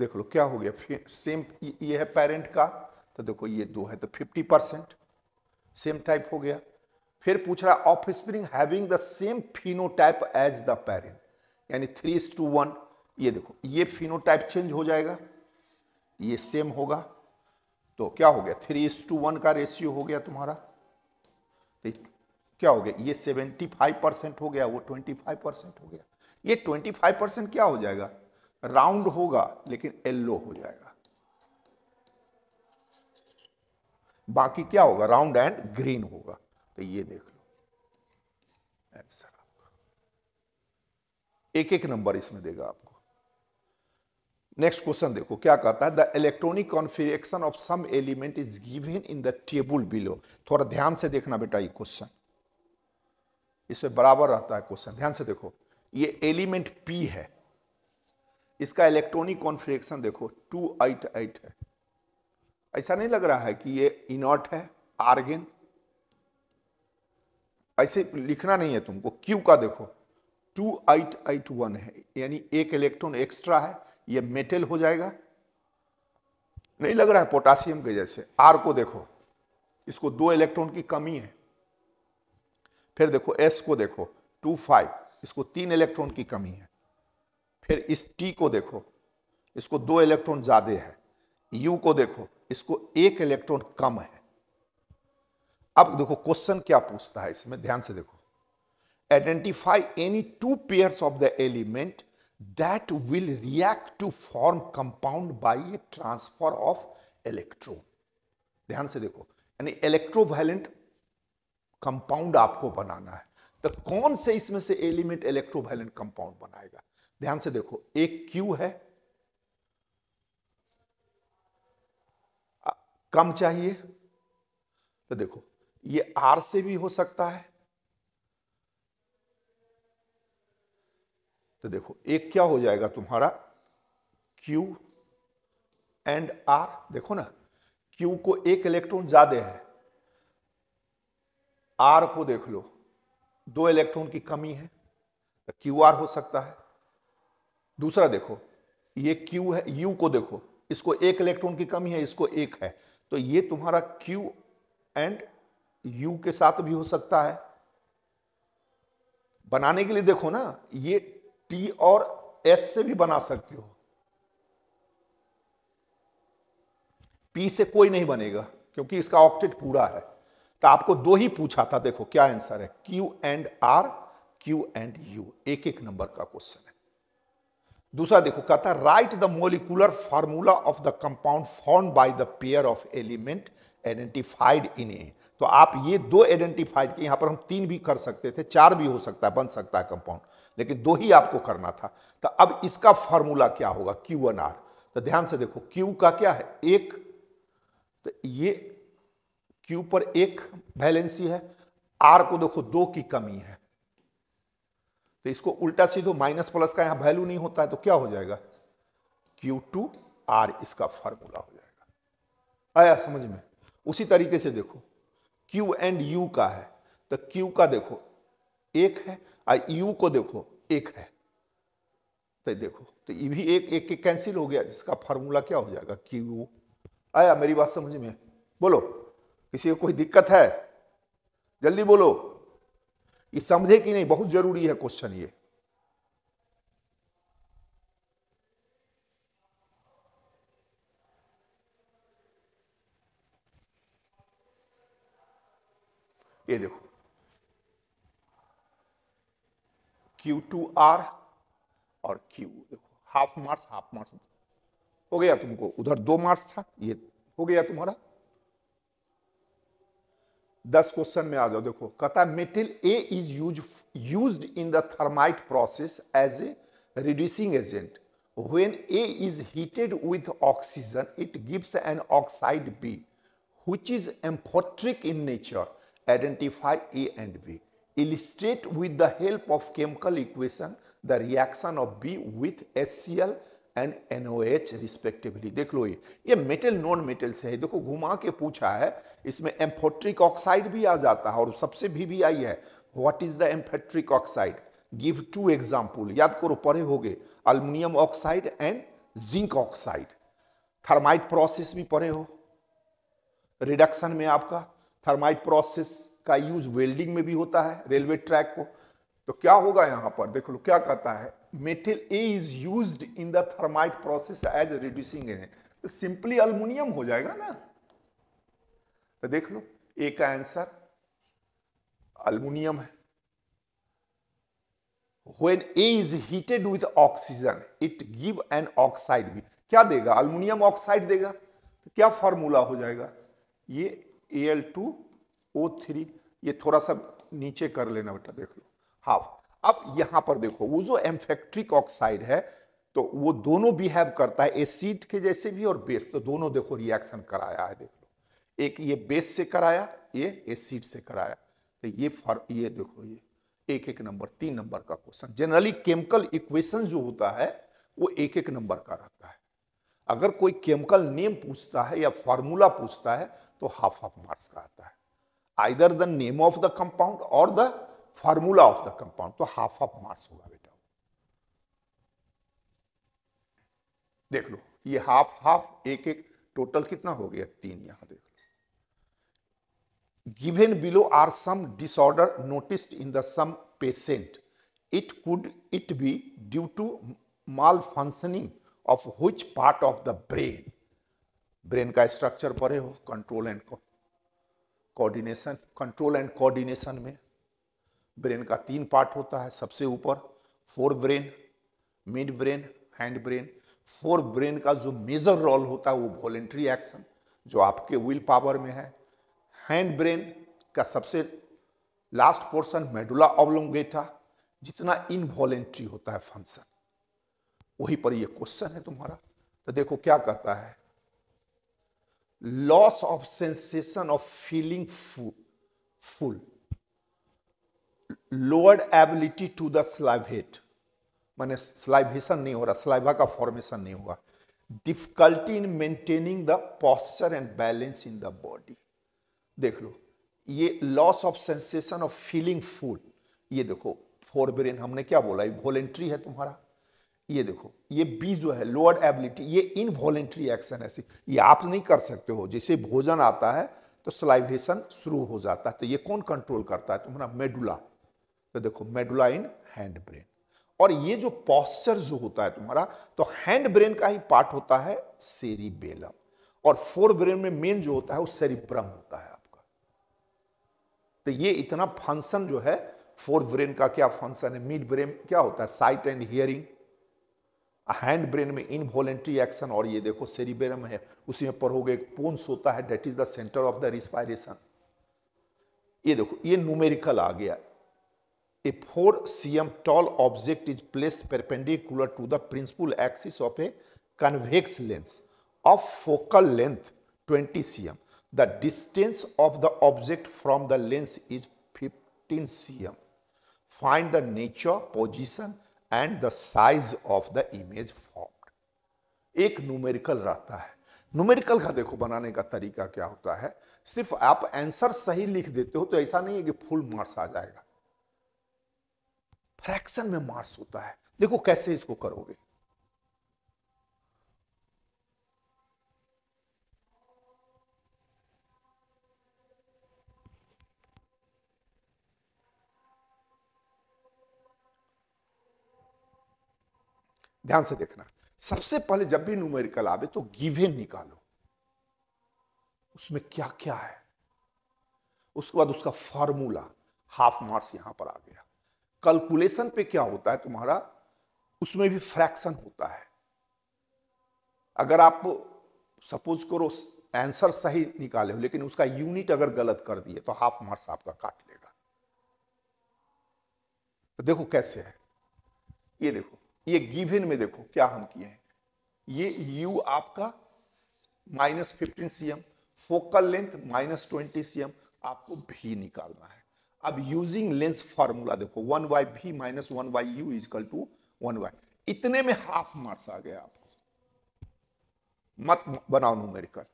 देख लो क्या हो गया सेम ये है पेरेंट का तो देखो ये दो है तो 50 परसेंट सेम टाइप हो गया फिर पूछ रहा है offspring having the same phenotype as the parent यानी थ्री टू वन ये देखो ये फिनोटाइप चेंज हो जाएगा ये सेम होगा तो क्या हो गया थ्री टू वन का रेशियो हो गया तुम्हारा तो क्या हो गया ये सेवेंटी फाइव परसेंट हो गया वो ट्वेंटी फाइव परसेंट हो गया ये ट्वेंटी फाइव परसेंट क्या हो जाएगा राउंड होगा लेकिन येल्लो हो जाएगा बाकी क्या होगा राउंड एंड ग्रीन होगा तो ये देख लो आंसर आपका एक एक नंबर इसमें देगा आपको नेक्स्ट क्वेश्चन देखो क्या कहता है the electronic configuration of some element is given in the table below थोड़ा ध्यान से देखना बेटा ये क्वेश्चन इसमें बराबर रहता है क्वेश्चन ध्यान से देखो ये एलिमेंट पी है इसका इलेक्ट्रॉनिक कॉन्फिगरेशन देखो टू आइट आइट है ऐसा नहीं लग रहा है कि ये इनॉट है आर्गेन ऐसे लिखना नहीं है तुमको क्यू का देखो टू आइट आइट वन है यानी एक इलेक्ट्रॉन एक्स्ट्रा है ये मेटल हो जाएगा नहीं लग रहा है पोटासियम के जैसे आर को देखो इसको दो इलेक्ट्रॉन की कमी है फिर देखो एस को देखो टू फाइव इसको तीन इलेक्ट्रॉन की कमी है फिर इस टी को देखो इसको दो इलेक्ट्रॉन ज़्यादा है यू को देखो इसको एक इलेक्ट्रॉन कम है अब देखो क्वेश्चन क्या पूछता है इसमें ध्यान से देखो identify any two pair of the element that will react to form compound by a transfer of electron ध्यान से देखो यानी इलेक्ट्रोवायलेंट कंपाउंड आपको बनाना है तो कौन से इसमें से एलिमेंट इलेक्ट्रोवायलेंट कंपाउंड बनाएगा ध्यान से देखो एक क्यू है कम चाहिए तो देखो ये आर से भी हो सकता है तो देखो एक क्या हो जाएगा तुम्हारा Q एंड R देखो ना Q को एक इलेक्ट्रॉन ज्यादा है R को देख लो दो इलेक्ट्रॉन की कमी है तो क्यू आर हो सकता है दूसरा देखो ये Q है U को देखो इसको एक इलेक्ट्रॉन की कमी है इसको एक है तो ये तुम्हारा Q एंड यू के साथ भी हो सकता है बनाने के लिए देखो ना ये टी और एस से भी बना सकते हो पी से कोई नहीं बनेगा क्योंकि इसका ऑक्टेट पूरा है तो आपको दो ही पूछा था देखो क्या आंसर है Q and R Q and U एक एक नंबर का क्वेश्चन है दूसरा देखो कहता है write the molecular formula of the compound form by the pair of element identified in A तो आप ये दो आइडेंटिफाइड के यहाँ पर हम तीन भी कर सकते थे चार भी हो सकता है बन सकता है कंपाउंड लेकिन दो ही आपको करना था तो अब इसका फॉर्मूला क्या होगा क्यू एन आर तो ध्यान से देखो क्यू का क्या है एक तो ये क्यू पर एक वैलेंसी है आर को देखो दो की कमी है तो इसको उल्टा सीधो माइनस प्लस का यहां वैल्यू नहीं होता है तो क्या हो जाएगा क्यू टू आर इसका फॉर्मूला हो जाएगा आया समझ में उसी तरीके से देखो क्यू एंड यू का है तो क्यू का देखो एक है और यू को देखो एक है तो देखो तो ये भी एक एक के कैंसिल हो गया जिसका फॉर्मूला क्या हो जाएगा क्यू आया मेरी बात समझ में बोलो किसी को कोई दिक्कत है जल्दी बोलो ये समझे कि नहीं बहुत जरूरी है क्वेश्चन ये ये देखो क्यू टू आर और Q देखो हाफ मार्स हाफ मार्स हो गया तुमको उधर दो मार्क्स था ये हो गया तुम्हारा दस क्वेश्चन में आ जाओ देखो कथा metal A is use use in the thermite process as a reducing agent when A is heated with oxygen it gives an oxide B which is amphoteric in nature Identify A and B. Illustrate with the help of chemical equation the reaction of B with HCl and NOH respectively. देख लो ये ये metal non metal से है देखो घुमा के पूछा है इसमें एम्फोट्रिक oxide भी आ जाता है और सबसे भी भी आई है What is the एम्फेट्रिक oxide? Give two example. याद करो पढ़े होगे aluminium oxide and zinc oxide. Thermite process भी पढ़े हो रिडक्शन में आपका थर्माइट प्रोसेस का यूज वेल्डिंग में भी होता है रेलवे ट्रैक को तो क्या होगा यहां पर देख लो क्या कहता है metal A is use in the thermite process as reducing agent तो सिंपली अल्मोनियम हो जाएगा ना तो देख लो ए का आंसर अल्मोनियम है when A is heated with oxygen, it give an oxide भी क्या देगा अल्मोनियम ऑक्साइड देगा तो क्या फॉर्मूला हो जाएगा ये A L two O three ये थोड़ा सा नीचे कर लेना बेटा देख लो हाफ अब यहां पर देखो वो जो एम्फेक्ट्रिक ऑक्साइड है तो वो दोनों बिहेव करता है एसिड के जैसे भी और बेस तो दोनों देखो रिएक्शन कराया है देख लो एक ये बेस से कराया ये एसिड से कराया तो ये फर ये देखो ये एक एक नंबर तीन नंबर का क्वेश्चन जनरली केमिकल इक्वेशन जो होता है वो एक एक नंबर का रहता है अगर कोई केमिकल नेम पूछता है या फॉर्मूला पूछता है तो हाफ हाफ मार्क्स का आता है either the name of the compound और the formula of the compound तो हाफ हाफ मार्क्स होगा बेटा देख लो ये हाफ हाफ एक एक टोटल कितना हो गया तीन यहां देख लो given below are some disorder noticed in the some patient could it be due to malfunctioning of which part of the brain brain का स्ट्रक्चर पढ़े हो control and coordination control and coordination में brain का तीन part होता है सबसे ऊपर forebrain midbrain hindbrain forebrain का जो मेजर रोल होता है वो वॉलेंट्री एक्शन जो आपके विल पावर में है हैंड ब्रेन का सबसे लास्ट पोर्शन मेडुला ऑब्लोंगेटा जितना इनवॉलेंट्री होता है फंक्शन वहीं पर ये क्वेश्चन है तुम्हारा तो देखो क्या कहता है loss of sensation of feeling full lowered ability to the salivate मैंने स्लाइवेशन नहीं हो रहा स्लाइवा का फॉर्मेशन नहीं हुआ difficulty in maintaining the posture and balance in the body देख लो ये loss of sensation of feeling food ये देखो फोर ब्रेन हमने क्या बोला वॉलेंट्री है तुम्हारा ये देखो ये बी जो है लोअर एबिलिटी ये इनवॉलेंट्री एक्शन ऐसी ये आप नहीं कर सकते हो जैसे भोजन आता है तो स्लाइवेशन शुरू हो जाता है तो ये कौन कंट्रोल करता है तुम्हारा मेडुला तो देखो मेडुला इन हैंड ब्रेन और ये जो पॉस्चर जो होता है तुम्हारा तो हैंड ब्रेन का ही पार्ट होता है बेलम और फोर ब्रेन में मेन जो होता है वो सेरिब्रम होता है आपका तो ये इतना फंक्शन जो है फोर ब्रेन का क्या फंक्शन है मिड ब्रेन क्या होता है sight and hearing hindbrain में इन वॉलेंट्री एक्शन और ये देखो सेरिबेरम है उसी में पर हो गए पोन्स होता है that is the centre of the respiration ये देखो ये न्यूमेरिकल आ गया a four C M tall object is place perpendicular to the principal axis of a convex lens of focal length 20 C M the distance of the object from the lens is 15 C M find the nature position and the size of the image formed एक numerical रहता है numerical का देखो बनाने का तरीका क्या होता है सिर्फ आप आंसर सही लिख देते हो तो ऐसा नहीं है कि फुल मार्क्स आ जाएगा फ्रैक्शन में मार्क्स होता है देखो कैसे इसको करोगे ध्यान से देखना सबसे पहले जब भी न्यूमेरिकल आवे तो गिवेन निकालो उसमें क्या क्या है उसके बाद उसका फॉर्मूला हाफ मार्क्स यहां पर आ गया कैलकुलेशन पे क्या होता है तुम्हारा उसमें भी फ्रैक्शन होता है अगर आप सपोज करो आंसर सही निकाले हो लेकिन उसका यूनिट अगर गलत कर दिए तो हाफ मार्क्स आपका काट लेगा तो देखो कैसे है ये देखो ये गिवन में देखो क्या हम किए हैं ये यू आपका minus fifteen C M focal length minus twenty C M आपको भी निकालना है अब यूजिंग लेंस फॉर्मूला देखो one by V minus one by U equal to one by इतने में हाफ मार्क्स आ गया आपको मत बनाओ न्यूमेरिकल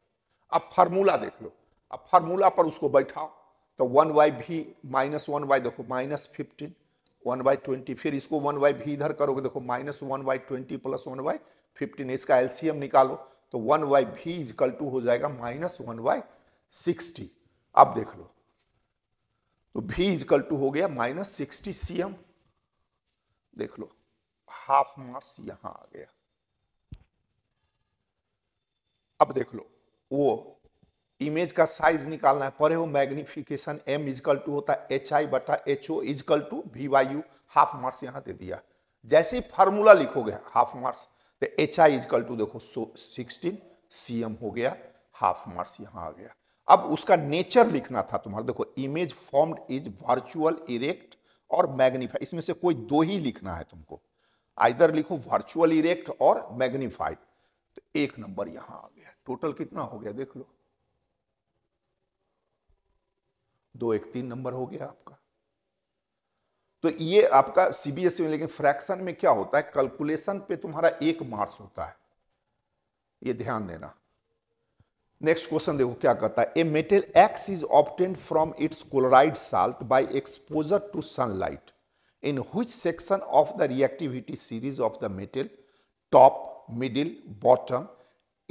अब फार्मूला देख लो अब फार्मूला पर उसको बैठाओ तो one by V minus one by देखो minus fifteen one by twenty फिर इसको वन बाई भी इधर करोगे देखो minus one by twenty plus one by fifteen इसका एलसीएम निकालो तो one by V equal to हो जाएगा माइनस वन बाई सिक्सटी अब देख लो तो भी इजकल टू हो गया माइनस सिक्सटी सी एम देख लो हाफ मास यहां आ गया अब देख लो वो इमेज का साइज निकालना है पढ़े हो मैग्निफिकेशन एम इजकल टू होता है एच आई बटा H O equal to V by U half marks यहाँ दे दिया जैसे फार्मूला लिखोगे हाफ मार्क्स तो एच आई इजकल टू देखो सो सिक्सटीन सी एम हो गया हाफ मार्क्स यहाँ आ गया अब उसका नेचर लिखना था तुम्हारा देखो image formed is virtual erect और मैग्नीफाइड इसमें से कोई दो ही लिखना है तुमको आइदर लिखो वर्चुअल इरेक्ट और मैग्नीफाइड तो एक नंबर यहाँ आ गया टोटल कितना हो गया देख लो दो एक तीन नंबर हो गया आपका तो ये आपका सीबीएसई e में लेकिन फ्रैक्शन में क्या होता है कैलकुलेशन पे तुम्हारा एक मार्क्स होता है ये ध्यान देना नेक्स्ट क्वेश्चन देखो क्या कहता है a metal X is obtained from its chloride salt by exposure to sunlight in which section of the reactivity series of the metal top middle bottom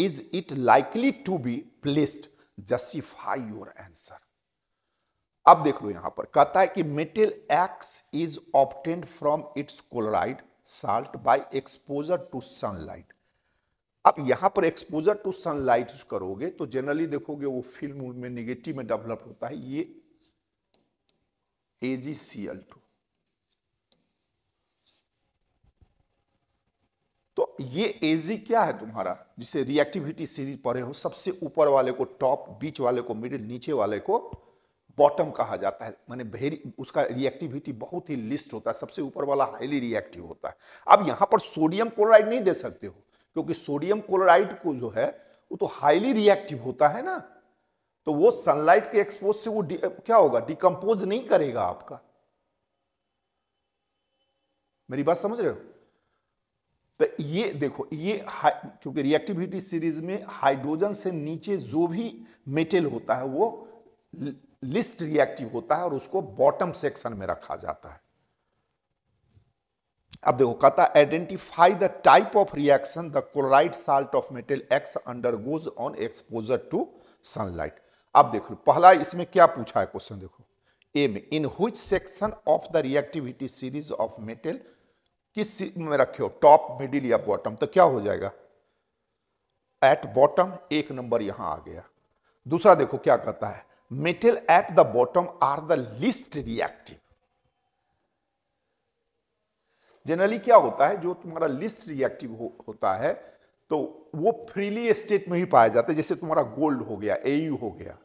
is it likely to be placed justify your answer अब देख लो यहां पर कहता है कि metal X is obtained from its chloride salt by exposure to sunlight अब यहां पर एक्सपोजर टू सनलाइट करोगे तो जनरली देखोगे वो फिल्म में निगेटिव में डेवलप होता है ये एजीसीएल टू तो ये एजी क्या है तुम्हारा जिसे रिएक्टिविटी सीरीज पढ़े हो सबसे ऊपर वाले को टॉप बीच वाले को मिडिल नीचे वाले को बॉटम कहा जाता है माने भेरी उसका रिएक्टिविटी बहुत ही लिस्ट होता है सबसे ऊपर वाला हाईली रिएक्टिव होता है अब यहाँ पर सोडियम क्लोराइड नहीं दे सकते हो क्योंकि सोडियम क्लोराइड को जो है वो तो हाईली रिएक्टिव होता है ना तो वो सनलाइट के एक्सपोज से वो क्या होगा डिकम्पोज नहीं करेगा आपका मेरी बात समझ रहे हो तो ये देखो ये क्योंकि रिएक्टिविटी सीरीज में हाइड्रोजन से नीचे जो भी मेटल होता है वो लिस्ट रिएक्टिव होता है और उसको बॉटम सेक्शन में रखा जाता है अब देखो कहता identify the type of reaction the chloride salt of metal X goes on exposure to sunlight अब देख लो पहला इसमें क्या पूछा है क्वेश्चन देखो ए में in which section of the reactivity series of metal किस में रखे हो टॉप मिडिल या बॉटम तो क्या हो जाएगा एट बॉटम एक नंबर यहां आ गया दूसरा देखो क्या कहता है metal at the bottom are the least reactive generally क्या होता है जो तुम्हारा लिस्ट रिएक्टिव हो, होता है तो वो फ्रीली स्टेट में ही पाया जाता है जैसे तुम्हारा गोल्ड हो गया एयू हो गया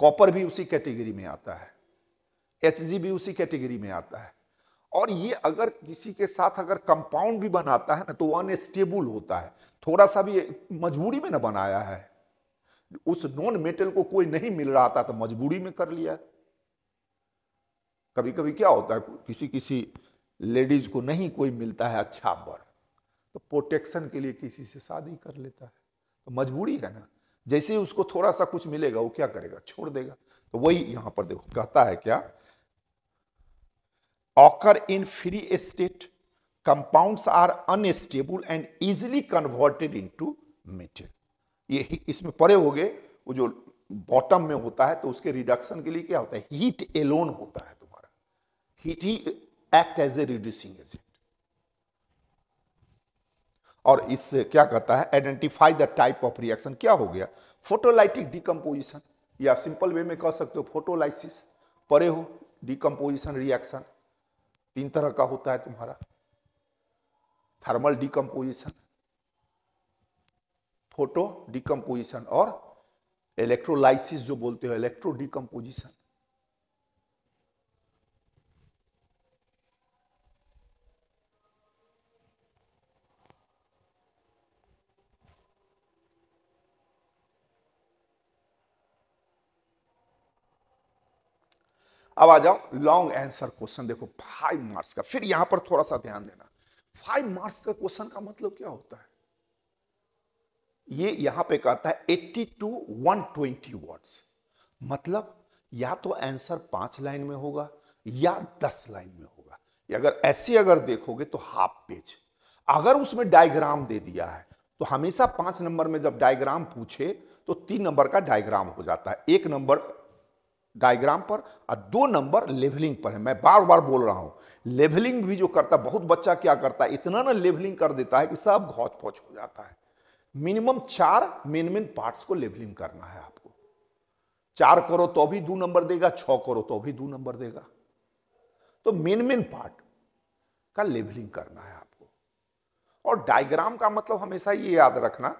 कॉपर भी उसी कैटेगरी में आता है एच भी उसी कैटेगरी में आता है और ये अगर किसी के साथ अगर कंपाउंड भी बनाता है ना तो अनस्टेबुल होता है थोड़ा सा भी मजबूरी में ना बनाया है उस नॉन मेटल को कोई नहीं मिल रहा था तो मजबूरी में कर लिया कभी कभी क्या होता है किसी किसी लेडीज को नहीं कोई मिलता है अच्छा बर तो प्रोटेक्शन के लिए किसी से शादी कर लेता है तो मजबूरी है ना जैसे ही उसको थोड़ा सा कुछ मिलेगा वो क्या करेगा छोड़ देगा तो वही यहां पर देखो कहता है क्या occur in free state compounds are unstable and easily converted into metal ये इसमें परे हो गए वो जो बॉटम में होता है तो उसके रिडक्शन के लिए क्या होता है हीट एलोन होता है तुम्हारा हीट ही act as a reducing agent और इस क्या कहता है identify the type of reaction क्या हो गया फोटोलाइटिक डिकम्पोजिशन या आप सिंपल वे में कह सकते हो फोटोलाइसिस परे हो डिकम्पोजिशन रिएक्शन तीन तरह का होता है तुम्हारा थर्मल डिकम्पोजिशन फोटो डिकम्पोजिशन और इलेक्ट्रोलाइसिस जो बोलते हो इलेक्ट्रो डिकम्पोजिशन अब आ जाओ लॉन्ग आंसर क्वेश्चन देखो फाइव मार्क्स का फिर यहां पर थोड़ा सा ध्यान देना फाइव मार्क्स का क्वेश्चन का मतलब क्या होता है ये यहां पे कहता है eighty to one twenty words मतलब या तो आंसर पांच लाइन में होगा या दस लाइन में होगा अगर ऐसे अगर देखोगे तो हाफ पेज अगर उसमें डायग्राम दे दिया है तो हमेशा पांच नंबर में जब डायग्राम पूछे तो तीन नंबर का डायग्राम हो जाता है एक नंबर डायग्राम पर और दो नंबर लेवलिंग पर है मैं बार बार बोल रहा हूं लेवलिंग भी जो करता है बहुत बच्चा क्या करता है इतना ना लेवलिंग कर देता है कि सब घोच पौच हो जाता है मिनिमम चार मेन मेन पार्ट्स को लेबलिंग करना है आपको चार करो तो भी दो नंबर देगा छ करो तो भी दो नंबर देगा तो मेन मेन पार्ट का लेबलिंग करना है आपको और डायग्राम का मतलब हमेशा ये याद रखना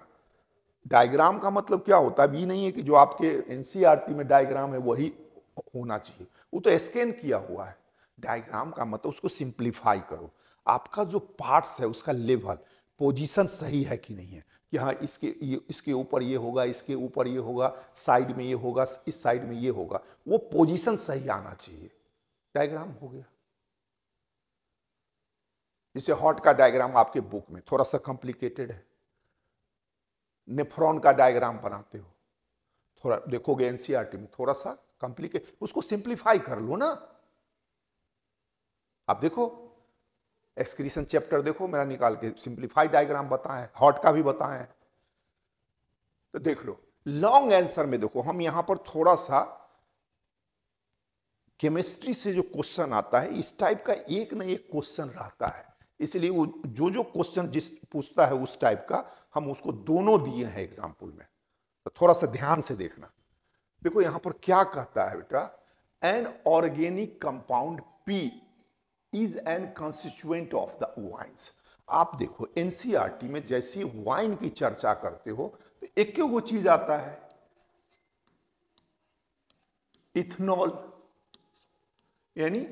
डायग्राम का मतलब क्या होता है ये नहीं है कि जो आपके एनसीईआरटी e में डायग्राम है वही होना चाहिए वो तो स्कैन किया हुआ है डायग्राम का मतलब उसको सिंप्लीफाई करो आपका जो पार्ट्स है उसका लेवल पोजीशन सही है कि नहीं है कि हाँ इसके इसके ऊपर ये होगा इसके ऊपर ये होगा साइड में ये होगा इस साइड में ये होगा वो पोजीशन सही आना चाहिए डायग्राम हो गया जैसे हॉट का डायग्राम आपके बुक में थोड़ा सा कॉम्प्लिकेटेड है नेफ्रॉन का डायग्राम बनाते हो थोड़ा देखोगे एनसीआरटी e में थोड़ा सा कॉम्प्लिकेट उसको सिंप्लीफाई कर लो ना आप देखो एक्सक्रीशन चैप्टर देखो मेरा निकाल के सिंप्लीफाइड डायग्राम बताएं हॉट का भी बताएं तो देख लो लॉन्ग आंसर में देखो हम यहां पर थोड़ा सा केमिस्ट्री से जो क्वेश्चन आता है इस टाइप का एक ना एक क्वेश्चन रहता है इसलिए जो जो क्वेश्चन जिस पूछता है उस टाइप का हम उसको दोनों दिए हैं एग्जाम्पल में तो थोड़ा सा ध्यान से देखना देखो यहां पर क्या कहता है बेटा an organic compound P is an constituent of the wines आप देखो एनसीईआरटी e में जैसी वाइन की चर्चा करते हो तो एक वो चीज आता है इथेनॉल यानी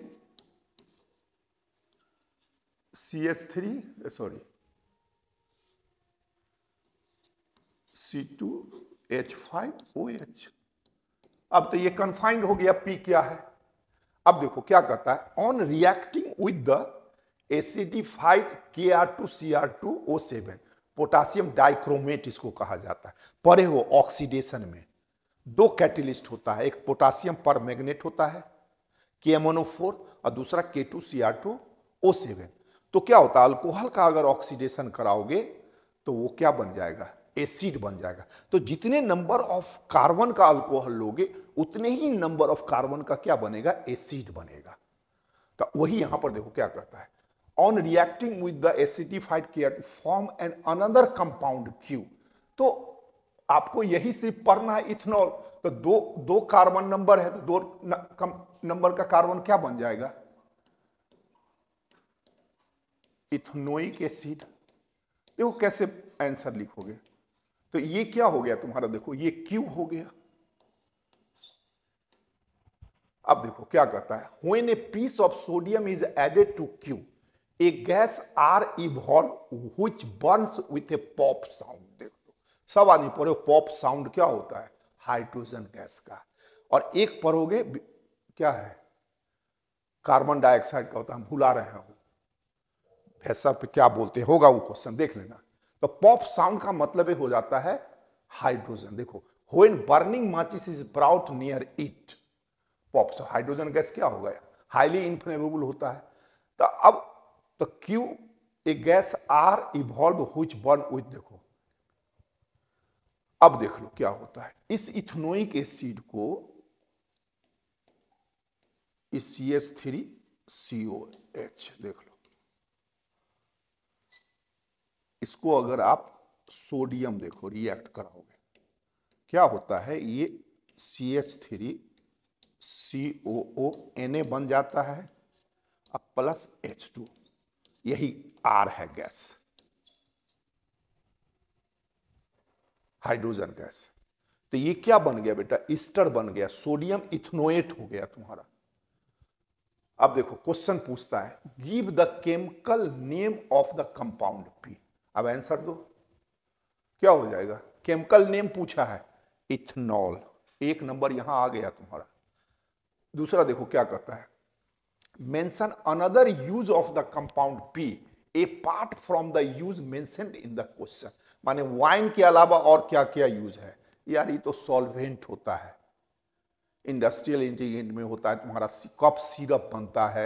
C H three sorry C two H five O H अब तो ये कन्फाइंड हो गया पी क्या है अब देखो क्या कहता है on reacting with the five K R two C R two O seven potassium dichromate इसको कहा जाता है परे हो ऑक्सीडेशन में दो कैटलिस्ट होता है एक पोटासियम पर मैग्नेट होता है के और दूसरा K two C R two O seven तो क्या होता है अल्कोहल का अगर ऑक्सीडेशन कराओगे तो वो क्या बन जाएगा एसिड बन जाएगा तो जितने नंबर ऑफ कार्बन का अल्कोहल लोगे उतने ही नंबर ऑफ कार्बन का क्या बनेगा एसिड बनेगा तो वही यहां पर देखो क्या करता है on reacting with the acidified care to form an another compound Q तो आपको यही सिर्फ पढ़ना है इथेनॉल तो दो दो कार्बन नंबर है तो दो नंबर का कार्बन क्या बन जाएगा इथनोइक एसिड देखो कैसे आंसर लिखोगे तो ये क्या हो गया तुम्हारा देखो ये क्यू हो गया अब देखो क्या कहता है when a piece of sodium is added to Q a gas R evolve which burns with a pop sound देख लो सब आदमी पढ़ो पॉप साउंड क्या होता है हाइड्रोजन गैस का और एक पढ़ोगे क्या है कार्बन डाइऑक्साइड का होता है हम भुला रहे हैं वो भैसा पे क्या बोलते होगा वो क्वेश्चन देख लेना तो पॉप साउंड का मतलब हो जाता है हाइड्रोजन देखो बर्निंग माचिस is brought near it pop so hydrogen gas क्या हो गया हाईली इनफ्लेमेबल होता है तो अब तो Q a gas R evolve which burn with देखो अब देख लो क्या होता है इस इथनोइक एसिड को इस C S three C O H देख इसको अगर आप सोडियम देखो रिएक्ट कराओगे क्या होता है ये C H three C O O N A बन जाता है अब प्लस एच टू यही आर है गैस हाइड्रोजन गैस तो ये क्या बन गया बेटा ईस्टर बन गया सोडियम इथनोएट हो गया तुम्हारा अब देखो क्वेश्चन पूछता है give the chemical name of the compound P अब आंसर दो क्या हो जाएगा केमिकल नेम पूछा है इथनॉल एक नंबर यहां आ गया तुम्हारा दूसरा देखो क्या कहता है another use of the compound P apart from the use mention in the question माने वाइन के अलावा और क्या क्या यूज है यार ये तो सॉल्वेंट होता है इंडस्ट्रियल इंटीग्रेंट में होता है तुम्हारा कप सीरप बनता है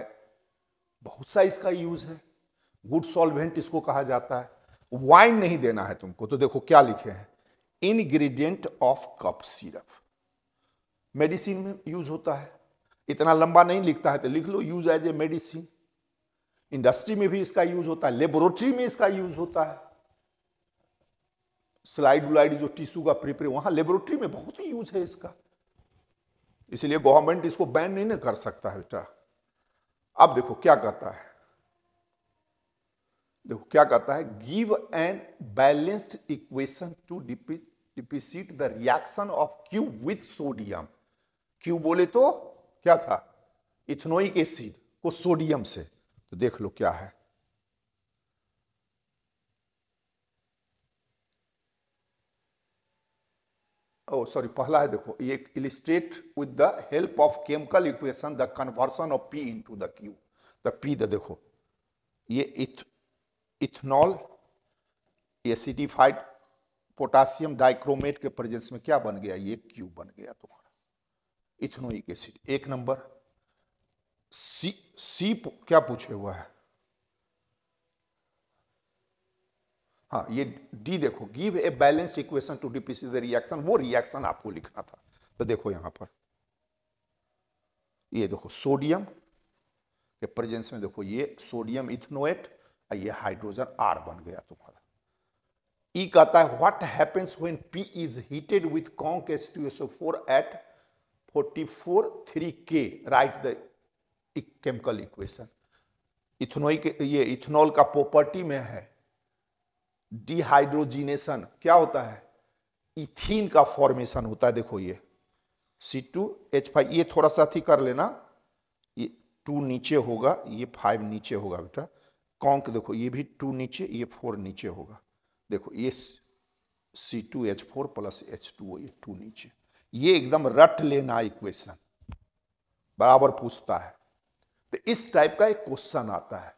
बहुत सा इसका यूज है गुड सॉल्वेंट इसको कहा जाता है वाइन नहीं देना है तुमको तो देखो क्या लिखे हैं ingredient of cough syrup medicine में यूज होता है इतना लंबा नहीं लिखता है तो लिख लो use as a medicine industry में भी इसका यूज होता है लेबोरेटरी में इसका यूज होता है स्लाइड उलाइड जो टिश्यू का प्रिपेर वहां लेबोरेटरी में बहुत ही यूज है इसका इसलिए गवर्नमेंट इसको बैन नहीं ना कर सकता है बेटा अब देखो क्या कहता है देखो क्या कहता है give an balanced equation to depict the reaction of Q with sodium Q बोले तो क्या था इथनोइक एसिड को सोडियम से तो देख लो क्या है ओ oh, सॉरी पहला है देखो ये illustrate with the help of chemical equation the conversion of P into the Q the P the देखो ये इथनॉल एसिडिफाइड पोटासियम डाइक्रोमेट के प्रेजेंस में क्या बन गया ये क्यूब बन गया तुम्हारा इथनोइक एसिड एक नंबर सी सी क्या पूछे हुआ है हाँ ये डी देखो give a balanced equation to depict the reaction वो रिएक्शन आपको लिखना था तो देखो यहां पर ये देखो सोडियम के प्रेजेंस में देखो ये सोडियम इथनोएट ये हाइड्रोजन आर बन गया तुम्हारा ई e कहता है what happens when P is heated with conc S two S four at forty four three K write the chemical equation इथनोई के ये इथेनॉल का प्रॉपर्टी में है डिहाइड्रोजिनेशन क्या होता है इथीन का फॉर्मेशन होता है देखो ये सी टू एच फाइव ये थोड़ा सा थी कर लेना ये टू नीचे होगा ये फाइव नीचे होगा बेटा कॉन्क देखो ये भी टू नीचे ये फोर नीचे होगा देखो ये C two H four plus H two ये टू नीचे ये एकदम रट लेना इक्वेशन बराबर पूछता है तो इस टाइप का एक क्वेश्चन आता है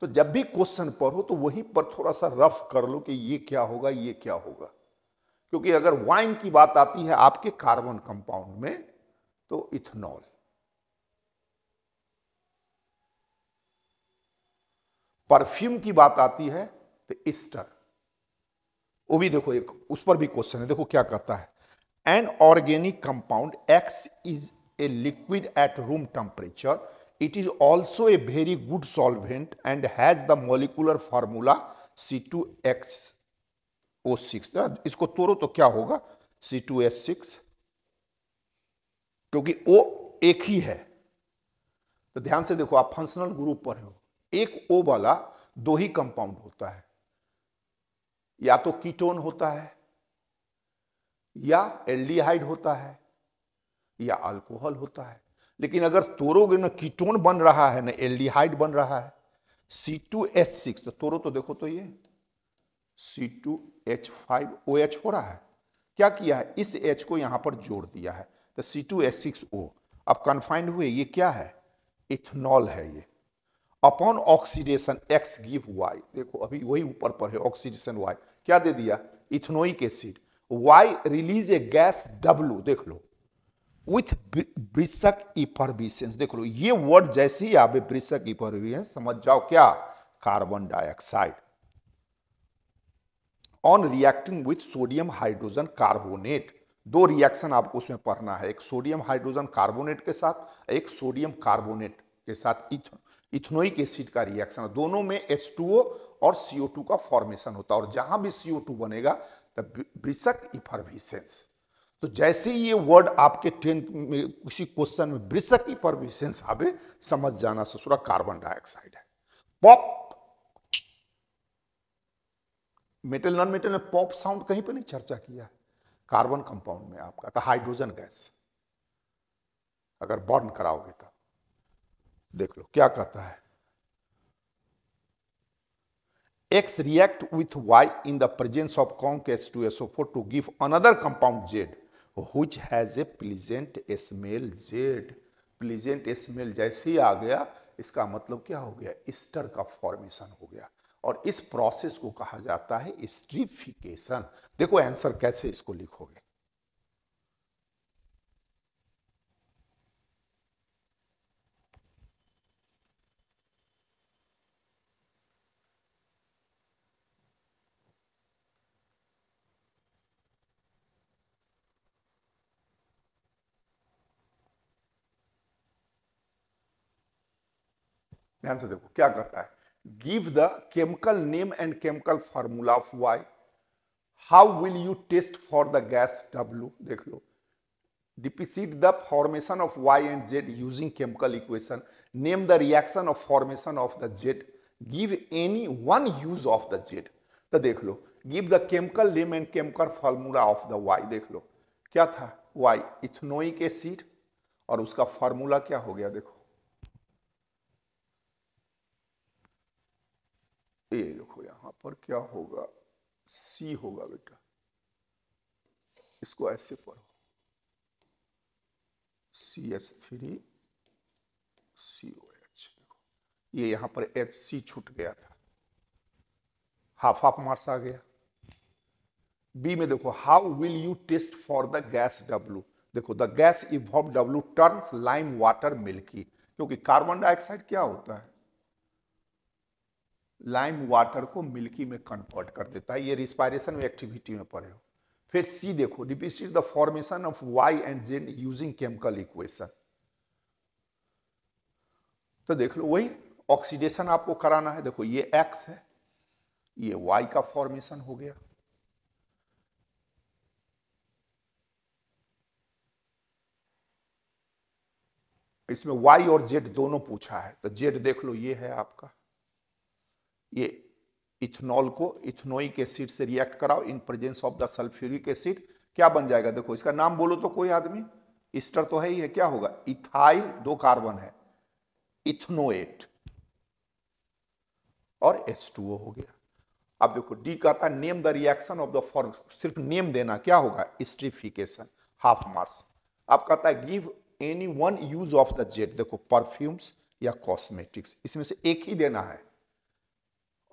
तो जब भी क्वेश्चन पढ़ो तो वहीं पर थोड़ा सा रफ कर लो कि ये क्या होगा ये क्या होगा क्योंकि अगर वाइन की बात आती है आपके कार्बन कंपाउंड में तो इथेनॉल परफ्यूम की बात आती है तो ईस्टर वो भी देखो एक उस पर भी क्वेश्चन है देखो क्या कहता है an organic compound X is a liquid at room temperature very good solvent and has the molecular formula C two X O six इसको तोड़ो तो क्या होगा सी टू एस सिक्स क्योंकि ओ एक ही है तो ध्यान से देखो आप फंक्शनल ग्रुप पर हो एक ओ वाला दो ही कंपाउंड होता है या तो कीटोन होता है या एल्डिहाइड होता है या अल्कोहल होता है लेकिन अगर तोरोगे ना कीटोन बन रहा है ना एल्डिहाइड बन रहा है सी टू एच सिक्स तो तोरो तो देखो तो ये C two H five O H हो रहा है क्या किया है इस एच को यहां पर जोड़ दिया है तो C two H six O अब कन्फाइंड हुए ये क्या है इथनॉल है ये upon oxidation X give Y देखो अभी वही ऊपर पर है ऑक्सीडेशन वाई क्या दे दिया ethanoic acid Y release a gas W देख लो विथ ब्रिशक इफरबिशेंस देख लो ये वर्ड जैसे ही आप ब्रिशक इफरबिशेंस समझ जाओ क्या carbon dioxide on reacting with sodium hydrogen carbonate दो रिएक्शन आपको उसमें पढ़ना है एक सोडियम हाइड्रोजन कार्बोनेट के साथ एक सोडियम कार्बोनेट के साथ इथन इथनोइक एसिड का रिएक्शन दोनों में एच और CO2 का फॉर्मेशन होता है और जहां भी टू बनेगा तब ब्रिसक तो जैसे ये वर्ड आपके टेन में किसी क्वेश्चन में ब्रिसक इफरविसेंस आवे समझ जाना ससुरा कार्बन डाइऑक्साइड है पॉप मेटल नॉन मेटल ने पॉप साउंड कहीं पर नहीं चर्चा किया है कार्बन कंपाउंड में आपका हाइड्रोजन तो गैस अगर बर्न कराओगे तब देख लो क्या कहता है X react with Y in the presence of conc two S O four to give another compound Z which has a pleasant smell Z pleasant smell जैसे ही आ गया इसका मतलब क्या हो गया इस्टर का फॉर्मेशन हो गया और इस प्रोसेस को कहा जाता है स्ट्रीफिकेशन देखो आंसर कैसे इसको लिखोगे ध्यान से देखो क्या करता है give the chemical name and chemical formula of Y how will you test for the gas W देख लो depict the formation of Y and Z using chemical equation name the reaction of formation of the Z give any one use of the Z तो देख लो give the chemical name and chemical formula of the Y देख लो क्या था Y ethanoic acid और उसका formula क्या हो गया देखो ये देखो यहाँ पर क्या होगा सी होगा बेटा इसको ऐसे पढ़ो C H three C O H ये यहाँ पर एच सी छूट गया था हाफ हाफ मार्क्स आ गया बी में देखो how will you test for the gas W देखो the gas evolve W turns lime water milky क्योंकि कार्बन डाइऑक्साइड क्या होता है लाइम वाटर को मिल्की में कन्वर्ट कर देता है ये रिस्पायरेशन एक्टिविटी में पड़े हो फिर सी देखो depict the formation of Y and Z using chemical equation तो देख लो वही ऑक्सीडेशन आपको कराना है देखो ये एक्स है ये वाई का फॉर्मेशन हो गया इसमें वाई और जेड दोनों पूछा है तो जेड देख लो ये है आपका ये इथेनॉल को इथनोइक एसिड से रिएक्ट कराओ in presence of the sulphuric acid क्या बन जाएगा देखो इसका नाम बोलो तो कोई आदमी इस्टर तो है ही है क्या होगा इथाइल दो कार्बन है इथनोएट और टू हो गया अब देखो डी कहता name the reaction of the form सिर्फ नेम देना क्या होगा स्ट्रीफिकेशन हाफ मार्स अब कहता है give any one use of the Z देखो परफ्यूम्स या कॉस्मेटिक्स इसमें से एक ही देना है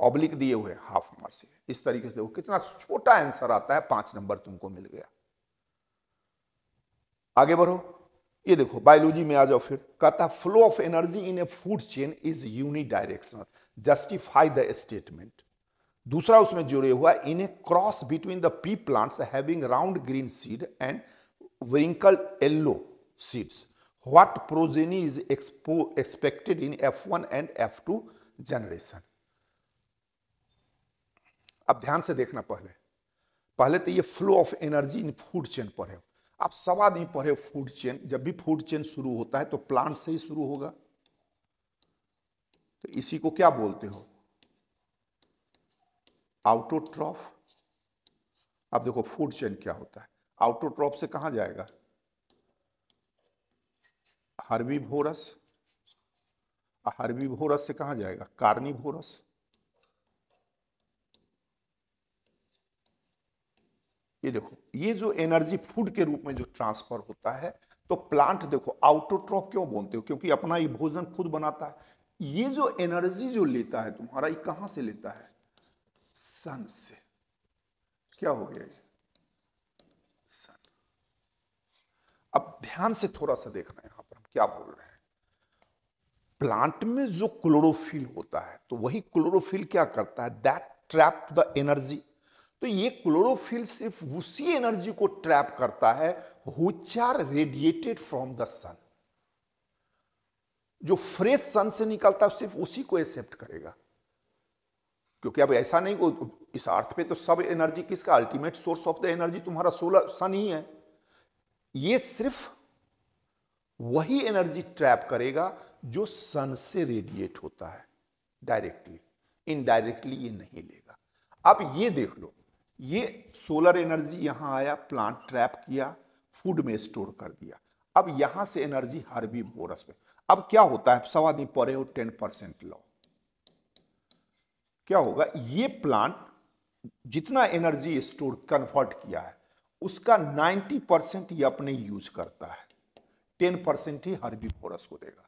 ऑब्लिक दिए हुए हाफ मार्क्स इस तरीके से देखो कितना छोटा आंसर आता है पांच नंबर तुमको मिल गया आगे बढ़ो ये देखो बायोलॉजी में आ जाओ फिर कहता flow of energy in a food chain is unidirectional justify the statement दूसरा उसमें जुड़े हुआ in a cross between the pea plants having round green seed and wrinkle yellow seeds what progeny is expected in F one and F two generation अब ध्यान से देखना पहले पहले तो ये flow of energy in food chain पर है आप सवा ही पढ़े फूड चेन जब भी फूड चेन शुरू होता है तो प्लांट से ही शुरू होगा तो इसी को क्या बोलते हो आउटोट्रॉफ अब देखो फूड चेन क्या होता है आउटोट्रॉफ से कहा जाएगा हर्बी भोरस हर्बी भोरस से कहा जाएगा कार्नी भोरस ये देखो ये जो एनर्जी फूड के रूप में जो ट्रांसफर होता है तो प्लांट देखो आउटोट्रॉप क्यों बोलते हो क्योंकि अपना ये भोजन खुद बनाता है ये जो एनर्जी जो लेता है तुम्हारा ये कहां से लेता है सन से क्या हो गया ये सन अब ध्यान से थोड़ा सा देखना है यहां पर हम क्या बोल रहे हैं प्लांट में जो क्लोरोफिल होता है तो वही क्लोरोफिल क्या करता है दैट ट्रैप द एनर्जी तो ये क्लोरोफिल सिर्फ उसी एनर्जी को ट्रैप करता है which are radiated from the sun जो फ्रेश सन से निकलता है सिर्फ उसी को एक्सेप्ट करेगा क्योंकि अब ऐसा नहीं को इस अर्थ पे तो सब एनर्जी किसका ultimate source of the energy तुम्हारा सोलर सन ही है ये सिर्फ वही एनर्जी ट्रैप करेगा जो सन से रेडिएट होता है डायरेक्टली इनडायरेक्टली ये नहीं लेगा आप ये देख लो ये सोलर एनर्जी यहाँ आया प्लांट ट्रैप किया फूड में स्टोर कर दिया अब यहाँ से एनर्जी बोरस में अब क्या होता है सवा दिन पड़े हो टेन परसेंट लॉ क्या होगा ये प्लांट जितना एनर्जी स्टोर कन्वर्ट किया है उसका 90 परसेंट ये अपने यूज करता है 10 परसेंट ही फोरस को देगा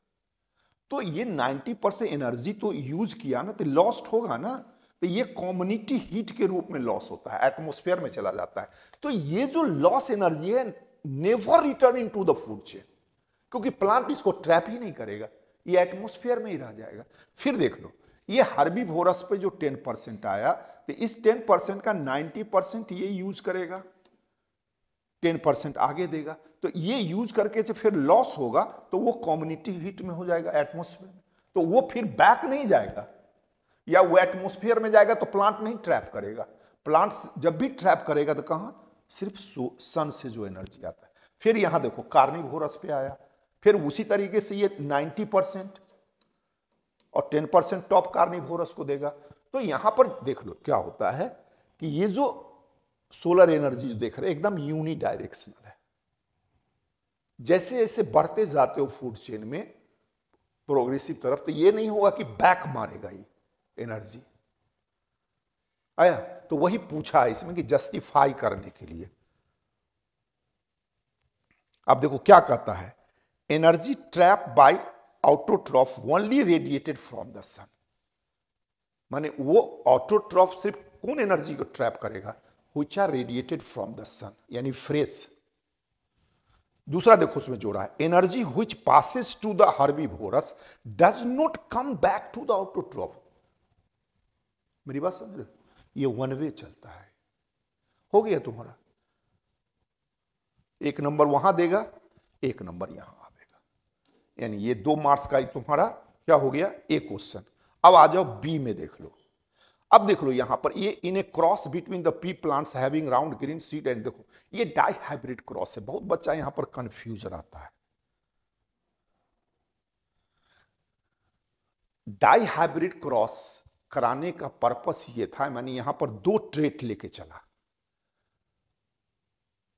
तो ये 90 परसेंट एनर्जी तो यूज किया ना तो लॉस्ट होगा ना तो ये कॉम्युनिटी हीट के रूप में लॉस होता है एटमोस्फेयर में चला जाता है तो ये जो लॉस एनर्जी है never return into the food chain क्योंकि प्लांट इसको ट्रैप ही नहीं करेगा ये एटमोस्फेयर में ही रह जाएगा फिर देख लो ये हरबी भोरस पे जो टेन परसेंट आया तो इस टेन परसेंट का नाइन्टी परसेंट ये यूज करेगा टेन परसेंट आगे देगा तो ये यूज करके जब फिर लॉस होगा तो वो कम्युनिटी हीट में हो जाएगा एटमोसफेयर तो वो फिर बैक नहीं जाएगा या वो एटमोस्फेयर में जाएगा तो प्लांट नहीं ट्रैप करेगा प्लांट जब भी ट्रैप करेगा तो कहाँ सिर्फ सन से जो एनर्जी आता है फिर यहाँ देखो कार्निवोरस पे आया फिर उसी तरीके से ये 90 परसेंट और 10 परसेंट टॉप कार्निवोरस को देगा तो यहाँ पर देख लो क्या होता है कि ये जो सोलर एनर्जी जो देख रहे एकदम यूनि डायरेक्शनल है जैसे जैसे बढ़ते जाते हो फूड चेन में प्रोग्रेसिव तरफ तो ये नहीं होगा कि बैक मारेगा ये एनर्जी आया तो वही पूछा है इसमें कि जस्टिफाई करने के लिए अब देखो क्या कहता है energy trap by autotroph only radiated from the sun माने वो ऑटोट्रॉफ सिर्फ कौन एनर्जी को ट्रैप करेगा which are radiated from the sun यानी फ्रेश दूसरा देखो उसमें जोड़ा है energy which passes to the herbivorous does not come back to the autotroph मेरी बात समझ रहे ये वन वे चलता है हो गया तुम्हारा एक नंबर वहां देगा एक नंबर यहां आवेगा यानी ये दो मार्क्स का ही तुम्हारा क्या हो गया एक क्वेश्चन अब आ जाओ बी में देख लो अब देख लो यहां पर ये in a cross between the pea plants having round green seed and देखो ये डाई हाइब्रिड क्रॉस है बहुत बच्चा यहां पर कंफ्यूज रहता है डाई हाइब्रिड क्रॉस कराने का पर्पस ये था मैंने यहां पर दो ट्रेट लेके चला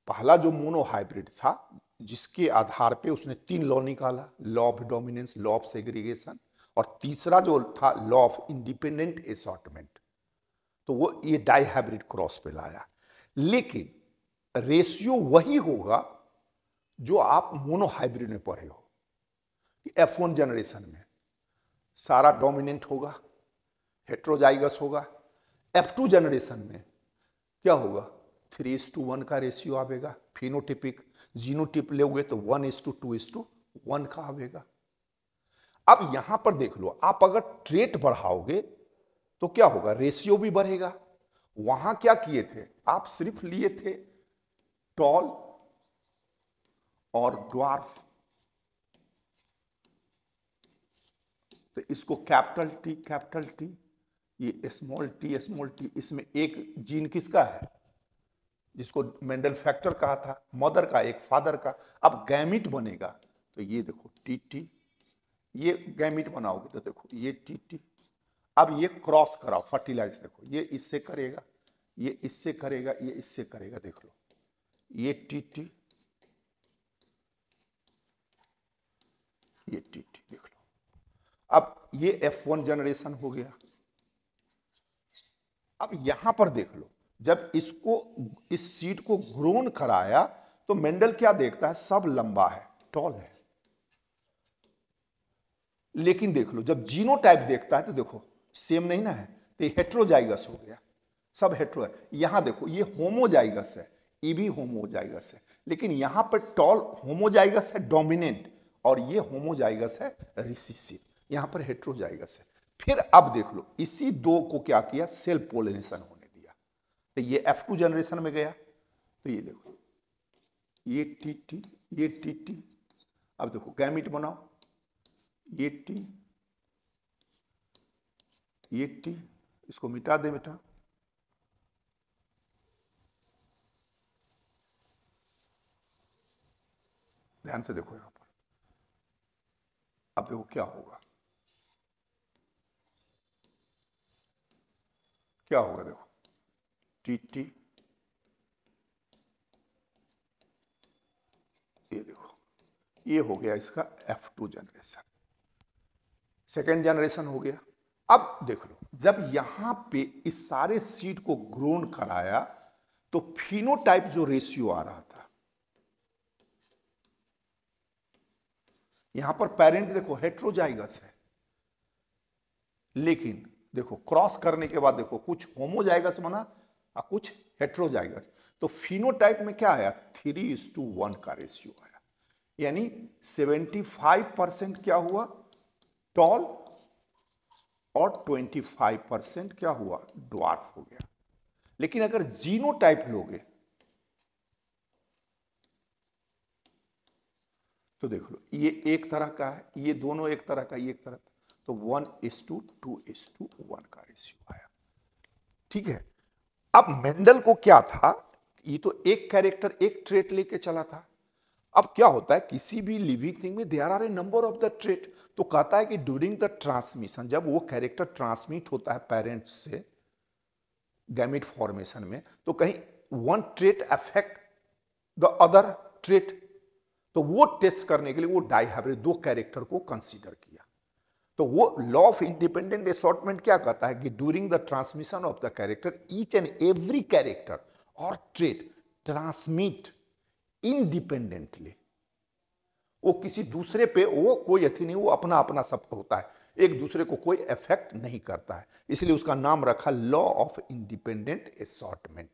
पहला जो मोनो हाइब्रिड था जिसके आधार पे उसने तीन लॉ निकाला law of dominance law of segregation और तीसरा जो था लॉ ऑफ इंडिपेंडेंट एसॉटमेंट तो वो ये डाईहाइब्रिड क्रॉस पे लाया लेकिन रेशियो वही होगा जो आप मोनोहाइब्रिड में पढ़े हो एफ वन जनरेशन में सारा डोमिनेंट होगा हेट्रोजाइगस होगा एफ टू जनरेशन में क्या होगा थ्री इस टू वन का रेशियो आवेगा फिनोटिपिक जीनोटिप लोगे तो one is to two two to one one आवेगा अब यहां पर देख लो आप अगर ट्रेट बढ़ाओगे तो क्या होगा रेशियो भी बढ़ेगा वहां क्या किए थे आप सिर्फ लिए थे टॉल और ड्वार्फ तो इसको कैपिटल टी कैपिटल टी ये स्मॉल टी स्मॉल टी इसमें एक जीन किसका है जिसको मेंडल फैक्टर कहा था मदर का एक फादर का अब गैमिट बनेगा तो ये देखो टी टी ये गैमिट बनाओगे तो देखो ये टी टी अब ये क्रॉस कराओ फर्टिलाइज देखो ये इससे करेगा ये इससे करेगा ये इससे करेगा देख लो ये टी टी ये टी टी देख लो अब ये F1 जनरेशन हो गया अब यहां पर देख लो जब इसको इस सीट को घ्रोन कराया तो मेंडल क्या देखता है सब लंबा है टॉल है लेकिन देख लो जब जीनो टाइप देखता है तो देखो सेम नहीं ना है तो हेट्रोजाइगस हो गया सब हेट्रो है यहां देखो ये होमोजाइगस है ये भी होमोजाइगस है लेकिन यहां पर टॉल होमोजाइगस है डोमिनेंट और ये होमोजाइगस है रिसिसिव यहां पर हेट्रोजाइगस है फिर अब देख लो इसी दो को क्या किया सेल पोलिनेशन होने दिया तो ये एफ टू जनरेशन में गया तो ये देखो ये टी टी ये टी टी अब देखो गैमिट बनाओ ये टी ये टी इसको मिटा दे बेटा ध्यान से देखो यहां पर अब देखो क्या होगा क्या होगा देखो टी टी ये देखो ये हो गया इसका F two generation second generation हो गया अब देख लो जब यहां पे इस सारे सीड को ग्रोन कराया तो फिनोटाइप जो रेशियो आ रहा था यहां पर पेरेंट देखो हेट्रोजाइगस है लेकिन देखो क्रॉस करने के बाद देखो कुछ होमोजाइगस बना और कुछ हेट्रोजाइगस तो फिनोटाइप में क्या आया थ्री इज टू वन का रेशियो आया यानी सेवेंटी फाइव परसेंट क्या हुआ टॉल और ट्वेंटी फाइव परसेंट क्या हुआ ड्वार्फ हो गया लेकिन अगर जीनोटाइप लोगे तो देख लो ये एक तरह का है ये दोनों एक तरह का ये एक तरह का तो one is to two two to one का रेशियो आया ठीक है अब मेंडल को क्या था ये तो एक कैरेक्टर एक ट्रेट लेके चला था अब क्या होता है किसी भी लिविंग थिंग में there are a number of the trait तो कहता है कि ड्यूरिंग द ट्रांसमिशन जब वो कैरेक्टर ट्रांसमिट होता है पेरेंट्स से गैमिट फॉर्मेशन में तो कहीं one trait affect the other trait तो वो टेस्ट करने के लिए वो डाई हाइब्रिड दो कैरेक्टर को कंसीडर किया तो वो लॉ ऑफ इंडिपेंडेंट असॉटमेंट क्या कहता है कि during the transmission of the character each and every character और ट्रेड ट्रांसमिट इंडिपेंडेंटली वो किसी दूसरे पे वो कोई अथी नहीं वो अपना अपना सब होता है एक दूसरे को कोई इफेक्ट नहीं करता है इसलिए उसका नाम रखा लॉ ऑफ इंडिपेंडेंट असॉटमेंट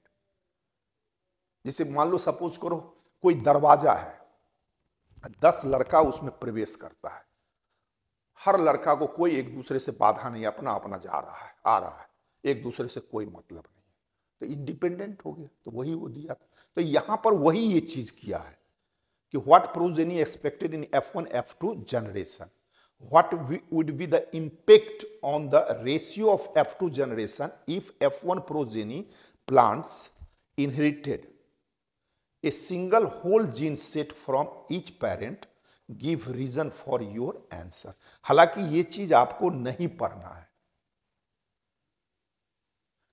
जैसे मान लो सपोज करो कोई दरवाजा है दस लड़का उसमें प्रवेश करता है हर लड़का को कोई एक दूसरे से बाधा नहीं अपना अपना जा रहा है आ रहा है एक दूसरे से कोई मतलब नहीं तो इंडिपेंडेंट हो गया तो वही वो दिया था तो यहाँ पर वही ये चीज़ किया है कि what prove any expected in F one F two generation what would be the impact on the ratio of F two generation if F one progeny plants inherited a single whole gene set from each parent give reason for your answer हालांकि ये चीज आपको नहीं पढ़ना है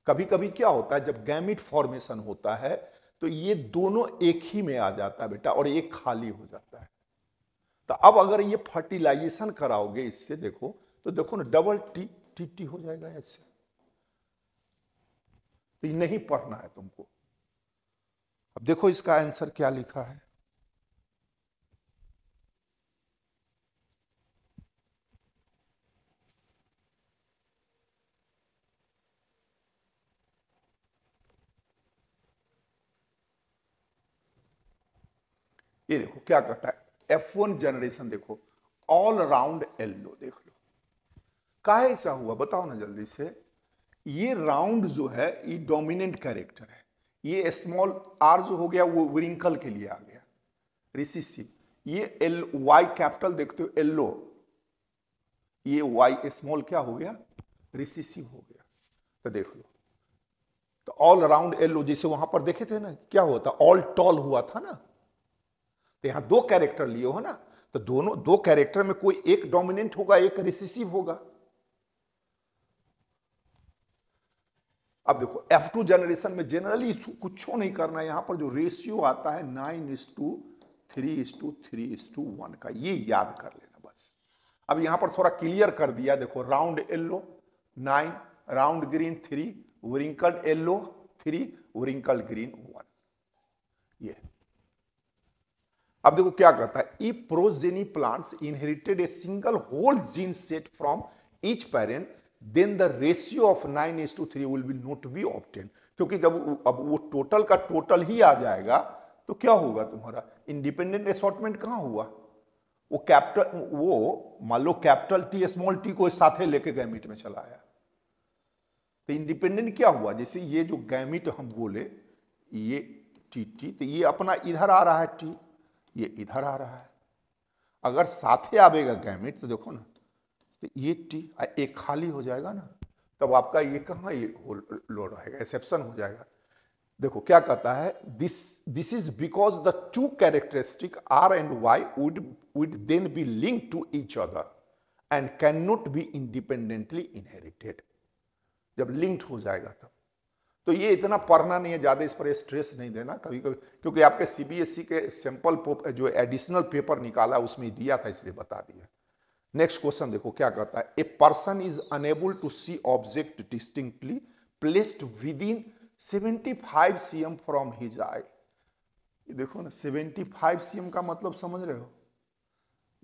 कभी कभी क्या होता है जब गैमिट फॉर्मेशन होता है तो ये दोनों एक ही में आ जाता है बेटा और एक खाली हो जाता है तो अब अगर ये फर्टिलाइजेशन कराओगे इससे देखो तो देखो ना डबल टी टी टी हो जाएगा ऐसे तो ये नहीं पढ़ना है तुमको अब देखो इसका आंसर क्या लिखा है ये देखो क्या कहता है F1 वन जनरेशन देखो ऑल राउंड येल्लो देख लो का ऐसा हुआ बताओ ना जल्दी से ये राउंड जो है ये डोमिनेंट कैरेक्टर है ये स्मॉल आर जो हो गया वो रिंकल के लिए आ गया रिसिसिव ये एल वाई कैपिटल देखते हो येल्लो ये वाई स्मॉल क्या हो गया रिसिसिव हो गया तो देख लो तो ऑल राउंड येल्लो जैसे वहां पर देखे थे ना क्या होता ऑल टॉल हुआ था ना तो यहां दो कैरेक्टर लिए हो ना तो दोनों दो कैरेक्टर में कोई एक डोमिनेंट होगा एक रिसेसिव होगा अब देखो F2 जनरेशन में जनरली कुछ नहीं करना यहां पर जो रेशियो आता है nine is to three is to three is to one का ये याद कर लेना बस अब यहां पर थोड़ा क्लियर कर दिया देखो round yellow nine round green three wrinkled yellow three wrinkled green one ये अब देखो क्या कहता है if progeny plants inherited a single whole gene set from each parent then the ratio of nine is to three will be not be obtained क्योंकि जब अब वो टोटल का टोटल ही आ जाएगा तो क्या होगा तुम्हारा इंडिपेंडेंट असॉटमेंट कहाँ हुआ वो कैपिटल वो मान लो कैपिटल टी स्मॉल टी को साथ लेके गैमिट में चला आया तो इंडिपेंडेंट क्या हुआ जैसे ये जो गैमिट हम बोले ये टी टी तो ये अपना इधर आ रहा है टी ये इधर आ रहा है अगर साथे आवेगा गैमिट तो देखो ना तो ये टी एक खाली हो जाएगा ना तब आपका ये कहाँ ये लोड रहेगा एक्सेप्शन हो जाएगा देखो क्या कहता है this this is because the two characteristic R and Y would would then be link to each other and can not be independently inherited जब लिंक्ड हो जाएगा तब तो ये इतना पढ़ना नहीं है ज़्यादा इस पर स्ट्रेस नहीं देना कभी कभी क्योंकि आपके सीबीएसई e के सैंपल जो एडिशनल पेपर निकाला उसमें दिया था इसलिए बता दिया नेक्स्ट क्वेश्चन देखो क्या कहता है a person is unable to see object distinctly placed within seventy five c m from his eye ये देखो ना सेवेंटी फाइव सी एम का मतलब समझ रहे हो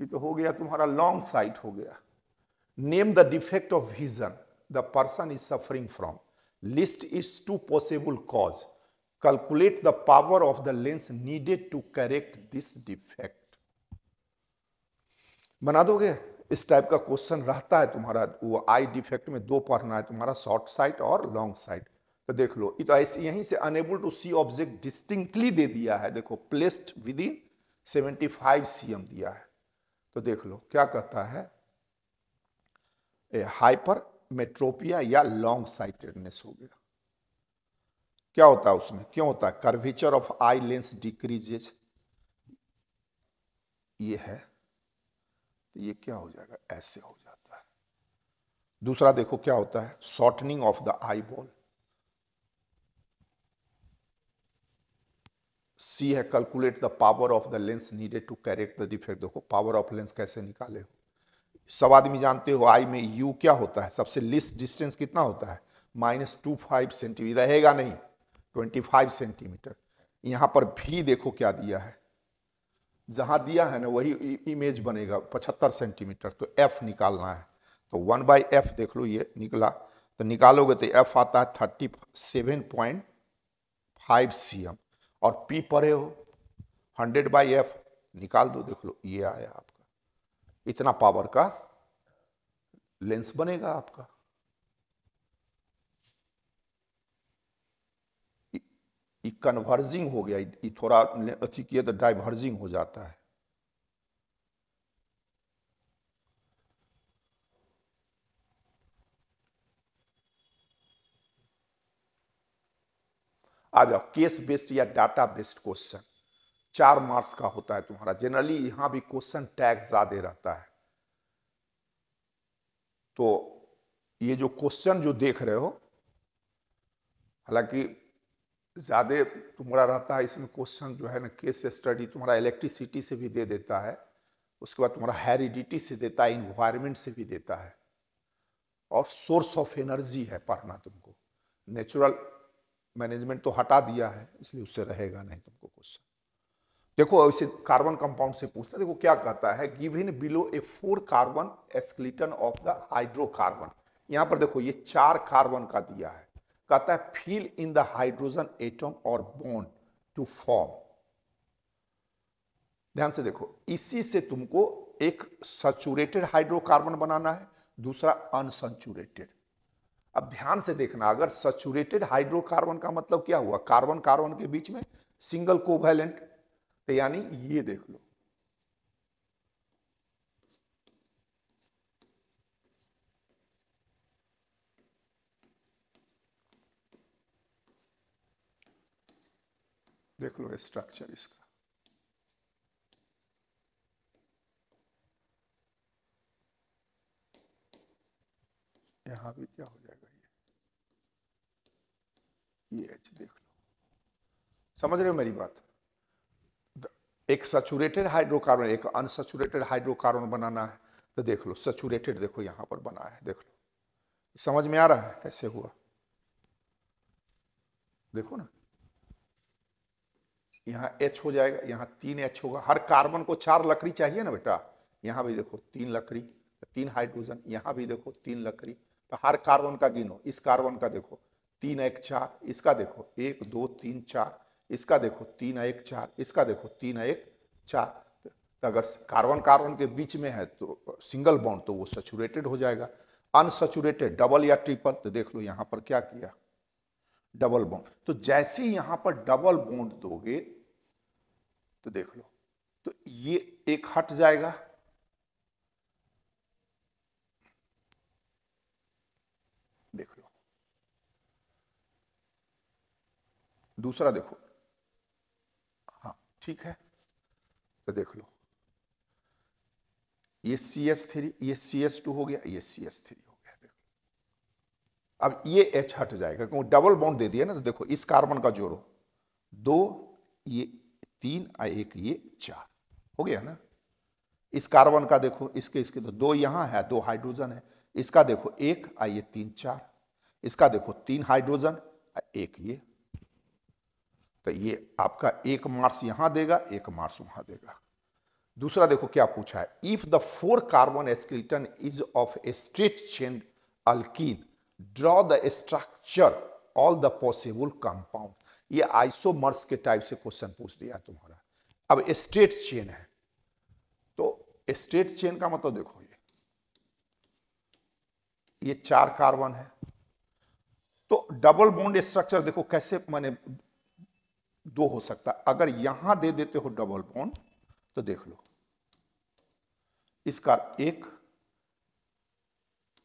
ये तो हो गया तुम्हारा लॉन्ग साइट हो गया name the defect of vision the person is suffering from List its two possible cause. Calculate the power of the lens needed to correct this defect. बना दोगे इस टाइप का क्वेश्चन रहता है तुम्हारा वो आई डिफेक्ट में दो पढ़ना है तुम्हारा शॉर्ट साइट और लॉन्ग साइट तो देख लो तो ऐसे यहीं से unable to see object distinctly दे दिया है देखो placed within seventy five c दिया है तो देख लो क्या कहता है ए हाइपर मेट्रोपिया या लॉन्ग साइटेडनेस हो गया क्या होता है उसमें क्यों होता है curvature of eye lens decreases ये है तो ये क्या हो जाएगा ऐसे हो जाता है दूसरा देखो क्या होता है shortening of the eyeball सी है calculate the power of the lens needed to correct the defect देखो पावर ऑफ लेंस कैसे निकाले हो सब आदमी जानते हो आई में यू क्या होता है सबसे लिस्ट डिस्टेंस कितना होता है माइनस टू फाइव सेंटीमीटर रहेगा नहीं ट्वेंटी फाइव सेंटीमीटर यहाँ पर भी देखो क्या दिया है जहाँ दिया है ना वही इमेज बनेगा पचहत्तर सेंटीमीटर तो एफ निकालना है तो वन बाई एफ देख लो ये निकला तो निकालोगे तो एफ आता है thirty seven point five c m और पी पढ़े हो हंड्रेड बाई एफ निकाल दो देख लो ये आया आप इतना पावर का लेंस बनेगा आपका कन्वर्जिंग हो गया ये थोड़ा अच्छी किया तो डाइवर्जिंग हो जाता है आ जाओ केस बेस्ड या डाटा बेस्ड क्वेश्चन चार मार्क्स का होता है तुम्हारा जनरली यहां भी क्वेश्चन टैग ज्यादा रहता है तो ये जो क्वेश्चन जो देख रहे हो हालांकि ज़्यादा तुम्हारा रहता है इसमें क्वेश्चन जो है ना केस स्टडी तुम्हारा इलेक्ट्रिसिटी से भी दे देता है उसके बाद तुम्हारा हेरिडिटी से देता है इन्वायरमेंट से भी देता है और सोर्स ऑफ एनर्जी है पढ़ना तुमको नेचुरल मैनेजमेंट तो हटा दिया है इसलिए उससे रहेगा नहीं तुम देखो ऐसे कार्बन कंपाउंड से पूछता है देखो क्या कहता है in below a four carbon skeleton of the hydrocarbon यहाँ पर देखो ये चार कार्बन का दिया है कहता है fill in the hydrogen atom और बॉन्ड टू फॉर्म ध्यान से देखो इसी से तुमको एक सचुरेटेड हाइड्रोकार्बन बनाना है दूसरा अनसंचुरेटेड अब ध्यान से देखना अगर सचुरेटेड हाइड्रोकार्बन का मतलब क्या हुआ कार्बन कार्बन के बीच में सिंगल कोवैलेंट तो यानी ये देख लो देख लो स्ट्रक्चर इसका यहां भी क्या हो जाएगा ये ये देख लो समझ रहे हो मेरी बात एक सचूरेटेड हाइड्रोकार्बन एक अनसचूरेटेड हाइड्रोकार्बन बनाना है तो देख लो सचूरेटेड देखो यहाँ पर बना है देख लो समझ में आ रहा है कैसे हुआ देखो ना यहाँ एच हो जाएगा यहाँ तीन एच होगा हर कार्बन को चार लकड़ी चाहिए ना बेटा यहाँ भी देखो तीन लकड़ी तीन हाइड्रोजन यहाँ भी देखो तीन लकड़ी तो हर कार्बन का गिनो इस कार्बन का देखो तीन एक चार इसका देखो एक दो तीन चार इसका देखो तीन एक चार इसका देखो तीन एक चार तो अगर कार्बन कार्बन के बीच में है तो सिंगल बॉन्ड तो वो सेचुरेटेड हो जाएगा अनसेचुरेटेड डबल या ट्रिपल तो देख लो यहाँ पर क्या किया डबल बॉन्ड तो जैसे यहाँ पर डबल बॉन्ड दोगे तो देख लो तो ये एक हट जाएगा देख लो दूसरा देखो ठीक है तो देख लो ये सी एस थ्री ये सी एस टू हो गया ये सी एस थ्री हो गया देखो अब ये एच हट जाएगा क्योंकि डबल बॉन्ड दे दिया ना तो देखो इस कार्बन का जोड़ो दो ये तीन और एक ये चार हो गया ना इस कार्बन का देखो इसके इसके तो दो यहां है दो हाइड्रोजन है इसका देखो एक और ये तीन चार इसका देखो तीन हाइड्रोजन एक ये तो ये आपका एक मार्स यहां देगा एक मार्स वहां देगा दूसरा देखो क्या पूछा है if the four carbon skeleton is of a straight chain alkyne draw the structure all the possible compound ये आइसोमर्स के टाइप से क्वेश्चन पूछ दिया तुम्हारा अब स्ट्रेट चेन है तो स्ट्रेट चेन का मतलब देखो ये ये चार कार्बन है तो डबल बॉन्ड स्ट्रक्चर देखो कैसे मैंने दो हो सकता है अगर यहां दे देते हो डबल बॉन्ड तो देख लो इसका एक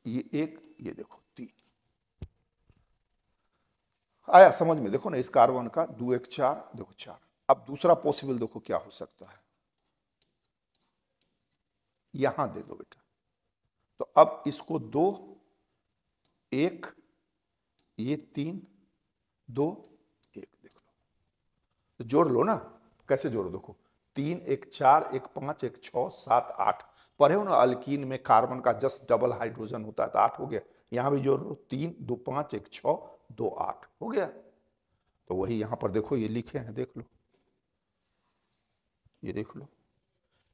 ये एक ये देखो तीन आया समझ में देखो ना इस कार्बन का दो एक चार देखो चार अब दूसरा पॉसिबल देखो क्या हो सकता है यहां दे दो बेटा तो अब इसको दो एक ये तीन दो तो जोड़ लो ना कैसे जोड़ देखो तीन एक चार एक पांच एक छ सात आठ पढ़े हो ना अल्किन में कार्बन का जस्ट डबल हाइड्रोजन होता है तो आठ हो गया यहाँ भी जोड़ लो तीन दो पांच एक छ दो आठ हो गया तो वही यहां पर देखो ये लिखे हैं देख लो ये देख लो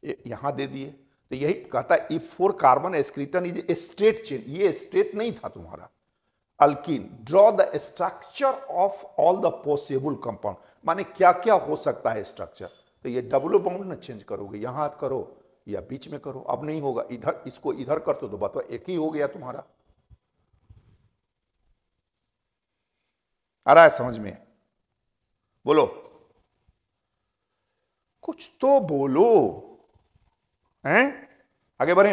ये यहां दे दिए तो यही कहता है if four carbon skeleton is straight chain ये स्ट्रेट नहीं था तुम्हारा alkyne draw the structure of all the possible compound माने क्या क्या हो सकता है स्ट्रक्चर तो ये डबल बाउंड ना चेंज करोगे यहां करो या बीच में करो अब नहीं होगा इधर इसको इधर कर तो दो बताओ तो एक ही हो गया तुम्हारा आ रहा है समझ में बोलो कुछ तो बोलो हैं आगे बढ़े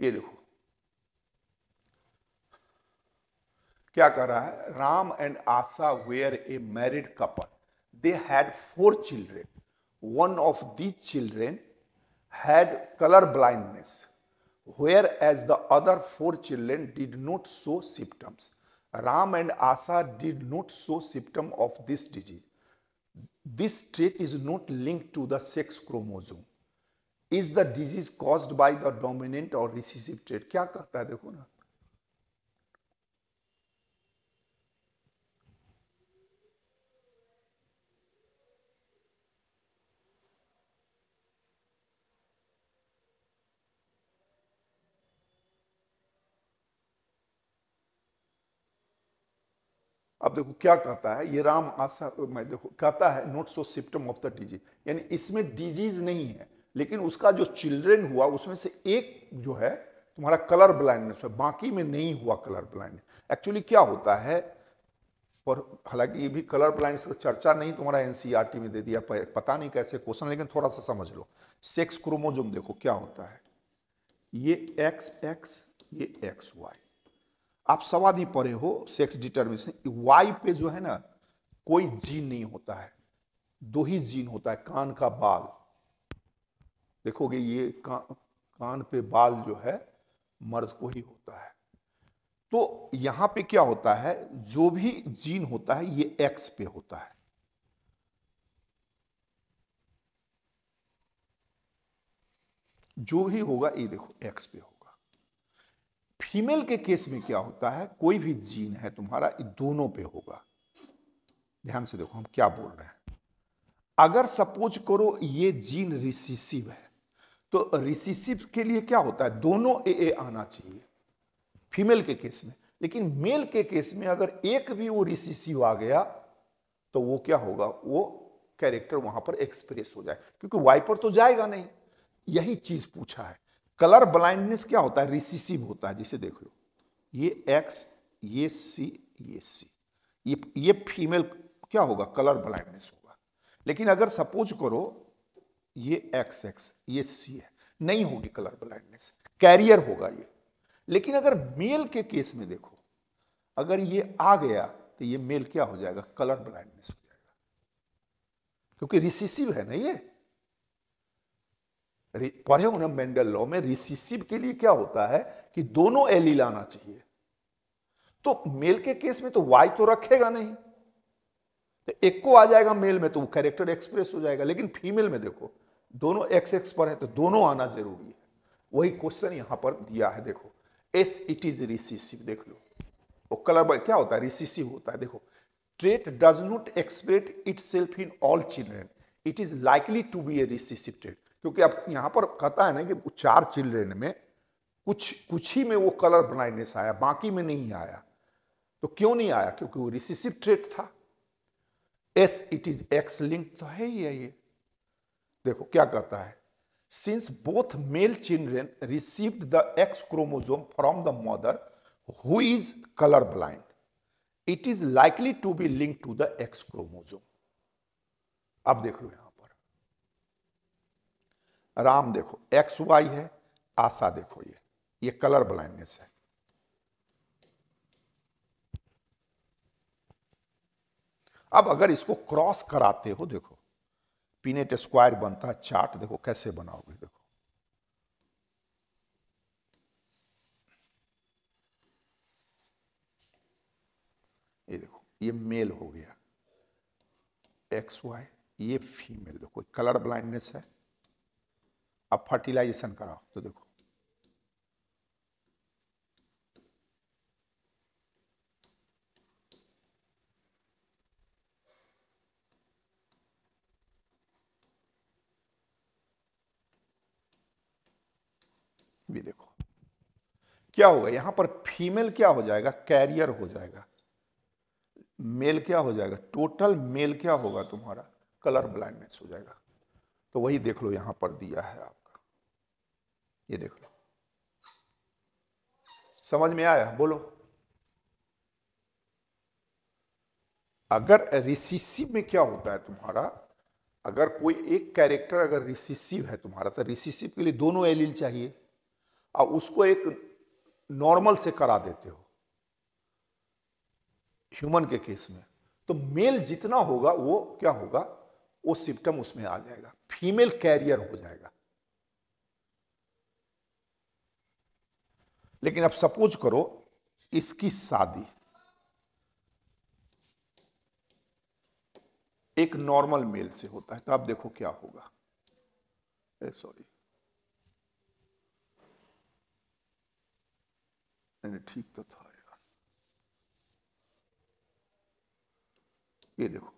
ये देखो क्या कर रहा है Ram and Asha were a married couple they had four children one of the children had colour blindness whereas the other four children did not show symptoms Ram and Asha did not show symptom of this disease this trait is not link to the sex chromosome is the disease caused by the dominant और recessive trait क्या कहता है देखो ना अब देखो क्या कहता है ये राम आशा मैं देखो कहता है not show symptom of the disease यानी इसमें डिजीज नहीं है लेकिन उसका जो चिल्ड्रेन हुआ उसमें से एक जो है तुम्हारा कलर ब्लाइंडनेस है बाकी में नहीं हुआ कलर ब्लाइंड एक्चुअली क्या होता है और हालांकि ये भी कलर ब्लाइंडनेस का चर्चा नहीं तुम्हारा एन e में दे दिया पता नहीं कैसे क्वेश्चन लेकिन थोड़ा सा समझ लो सेक्स क्रोमोजोम देखो क्या होता है ये एक्स एक्स ये एक्स वाई आप सवादी पढ़े हो सेक्स डिटर्मिनेशन वाई पे जो है ना कोई जीन नहीं होता है दो ही जीन होता है कान का बाल देखोगे ये का, कान पे बाल जो है मर्द को ही होता है तो यहां पे क्या होता है जो भी जीन होता है ये एक्स पे होता है जो भी होगा ये देखो एक्स पे हो फीमेल के केस में क्या होता है कोई भी जीन है तुम्हारा दोनों पे होगा ध्यान से देखो हम क्या बोल रहे हैं अगर सपोज करो ये जीन रिसिसिव है तो रिसिसिव के लिए क्या होता है दोनों ए ए आना चाहिए फीमेल के केस में लेकिन मेल के केस में अगर एक भी वो रिसिसिव आ गया तो वो क्या होगा वो कैरेक्टर वहां पर एक्सप्रेस हो जाए क्योंकि वाइपर तो जाएगा नहीं यही चीज पूछा है कलर ब्लाइंडनेस क्या होता है रिसिसिव होता है जिसे देख लो ये एक्स ये सी ये सी ये ये फीमेल क्या होगा कलर ब्लाइंडनेस होगा लेकिन अगर सपोज करो ये एक्स एक्स ये सी है नहीं होगी कलर ब्लाइंडनेस कैरियर होगा ये लेकिन अगर मेल के केस में देखो अगर ये आ गया तो ये मेल क्या हो जाएगा कलर ब्लाइंडनेस हो जाएगा क्योंकि रिसिसिव है ना ये पढ़े हो ना मेंडल लॉ में रिसिसिव के लिए क्या होता है कि दोनों एलील आना चाहिए तो मेल के केस में तो वाई तो रखेगा नहीं तो एक को आ जाएगा मेल में तो वो कैरेक्टर एक्सप्रेस हो जाएगा लेकिन फीमेल में देखो दोनों एक्स एक्स पर है तो दोनों आना जरूरी है वही क्वेश्चन यहां पर दिया है देखो एस इट इज रिसिसिव देख लो वो कलर बॉय क्या होता है रिसिसिव होता है देखो trait does not express itself in all children it is likely to be a recessive trait क्योंकि अब यहाँ पर कहता है ना कि चार चिल्ड्रेन में कुछ कुछ ही में वो कलर ब्लाइंडनेस आया बाकी में नहीं आया तो क्यों नहीं आया क्योंकि वो रिसिसिव ट्रेट था as it is X link तो है ही है ये देखो क्या कहता है since both male children received the X chromosome from the mother who is colour blind it is likely to be link to the X chromosome अब देख लो राम देखो एक्स वाई है आशा देखो ये ये कलर ब्लाइंडनेस है अब अगर इसको क्रॉस कराते हो देखो पीनेट स्क्वायर बनता है चार्ट देखो कैसे बनाओगे देखो ये देखो ये मेल हो गया एक्स वाई ये फीमेल देखो कलर ब्लाइंडनेस है अब फर्टिलाइजेशन कराओ तो देखो ये देखो क्या होगा यहां पर फीमेल क्या हो जाएगा कैरियर हो जाएगा मेल क्या हो जाएगा टोटल मेल क्या होगा तुम्हारा कलर ब्लाइंडनेस हो जाएगा तो वही देख लो यहां पर दिया है आपका ये देख लो समझ में आया बोलो अगर रिसिसिव में क्या होता है तुम्हारा अगर कोई एक कैरेक्टर अगर रिसिसिव है तुम्हारा तो रिसिसिव के लिए दोनों एलिल चाहिए और उसको एक नॉर्मल से करा देते हो ह्यूमन के केस में तो मेल जितना होगा वो क्या होगा वो सिम्टम उसमें आ जाएगा फीमेल कैरियर हो जाएगा लेकिन अब सपोज करो इसकी शादी एक नॉर्मल मेल से होता है तो आप देखो क्या होगा सॉरी ठीक तो था यार ये देखो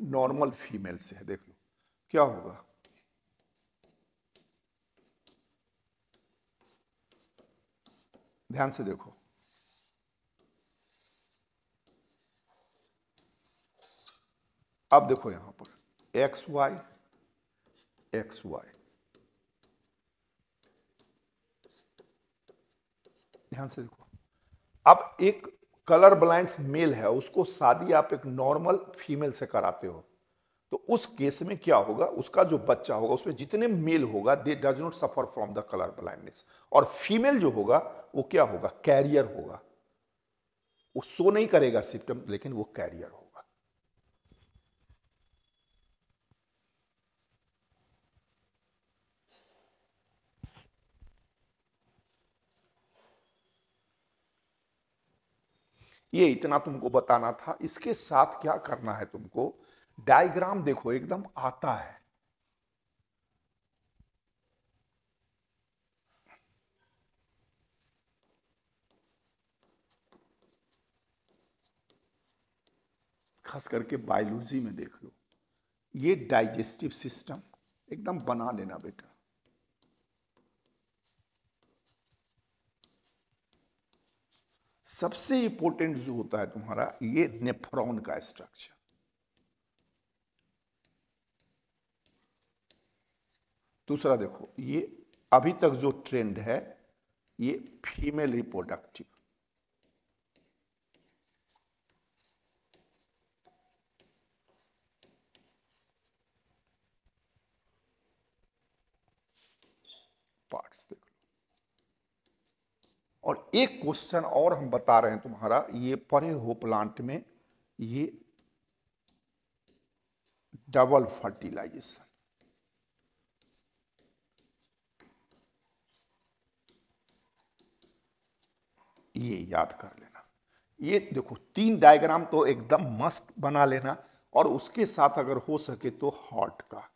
नॉर्मल फीमेल से है देख लो क्या होगा ध्यान से देखो अब देखो यहां पर एक्स वाई एक्स वाई ध्यान से देखो अब एक कलर ब्लाइंड मेल है उसको शादी आप एक नॉर्मल फीमेल से कराते हो तो उस केस में क्या होगा उसका जो बच्चा होगा उसमें जितने मेल होगा they does not suffer from the colour blindness और फीमेल जो होगा वो क्या होगा कैरियर होगा वो सो नहीं करेगा सिप्टम लेकिन वो कैरियर होगा ये इतना तुमको बताना था इसके साथ क्या करना है तुमको डायग्राम देखो एकदम आता है खास करके बायोलॉजी में देख लो ये डाइजेस्टिव सिस्टम एकदम बना लेना बेटा सबसे इंपॉर्टेंट जो होता है तुम्हारा ये नेफ्रॉन का स्ट्रक्चर दूसरा देखो ये अभी तक जो ट्रेंड है ये फीमेल रिप्रोडक्टिव पार्ट्स देखो और एक क्वेश्चन और हम बता रहे हैं तुम्हारा ये परे हो प्लांट में ये डबल फर्टिलाइजेशन ये याद कर लेना ये देखो तीन डायग्राम तो एकदम मस्त बना लेना और उसके साथ अगर हो सके तो हॉट का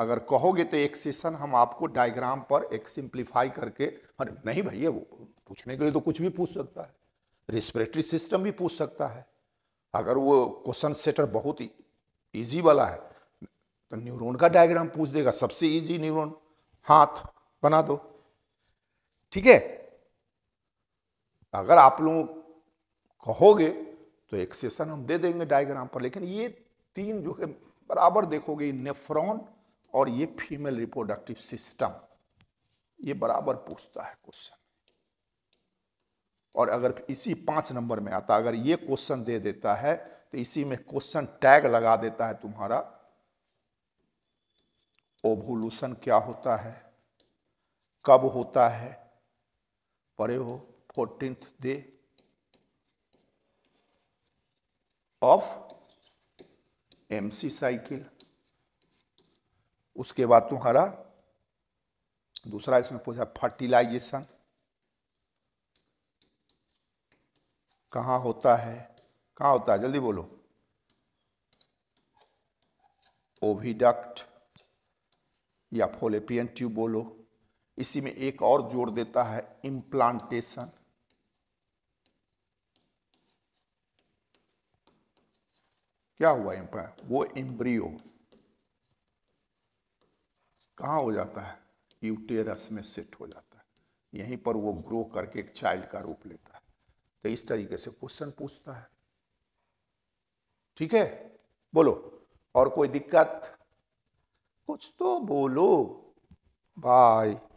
अगर कहोगे तो एक सेशन हम आपको डायग्राम पर एक सिंप्लीफाई करके अरे नहीं भैया वो पूछने के लिए तो कुछ भी पूछ सकता है रेस्पिरेटरी सिस्टम भी पूछ सकता है अगर वो क्वेश्चन सेटर बहुत ईजी वाला है तो न्यूरॉन का डायग्राम पूछ देगा सबसे ईजी न्यूरोन हाथ बना दो ठीक है अगर आप लोग कहोगे तो एक सेशन हम दे देंगे डायग्राम पर लेकिन ये तीन जो है बराबर देखोगे नेफ्रॉन और ये फीमेल रिप्रोडक्टिव सिस्टम ये बराबर पूछता है क्वेश्चन और अगर इसी पांच नंबर में आता अगर ये क्वेश्चन दे देता है तो इसी में क्वेश्चन टैग लगा देता है तुम्हारा ओवोल्यूशन क्या होता है कब होता है परे हो fourteenth day of MC cycle उसके बाद तुम्हारा दूसरा इसमें पूछा फर्टिलाइजेशन कहाँ होता है कहाँ होता है जल्दी बोलो ओविडक्ट या फोलेपियन ट्यूब बोलो इसी में एक और जोड़ देता है इम्प्लांटेशन क्या हुआ इम्प्लांट वो इम्ब्रियो कहाँ हो जाता है यूटेरस में सेट हो जाता है यहीं पर वो ग्रो करके एक चाइल्ड का रूप लेता है तो इस तरीके से क्वेश्चन पूछता है ठीक है बोलो और कोई दिक्कत कुछ तो बोलो बाय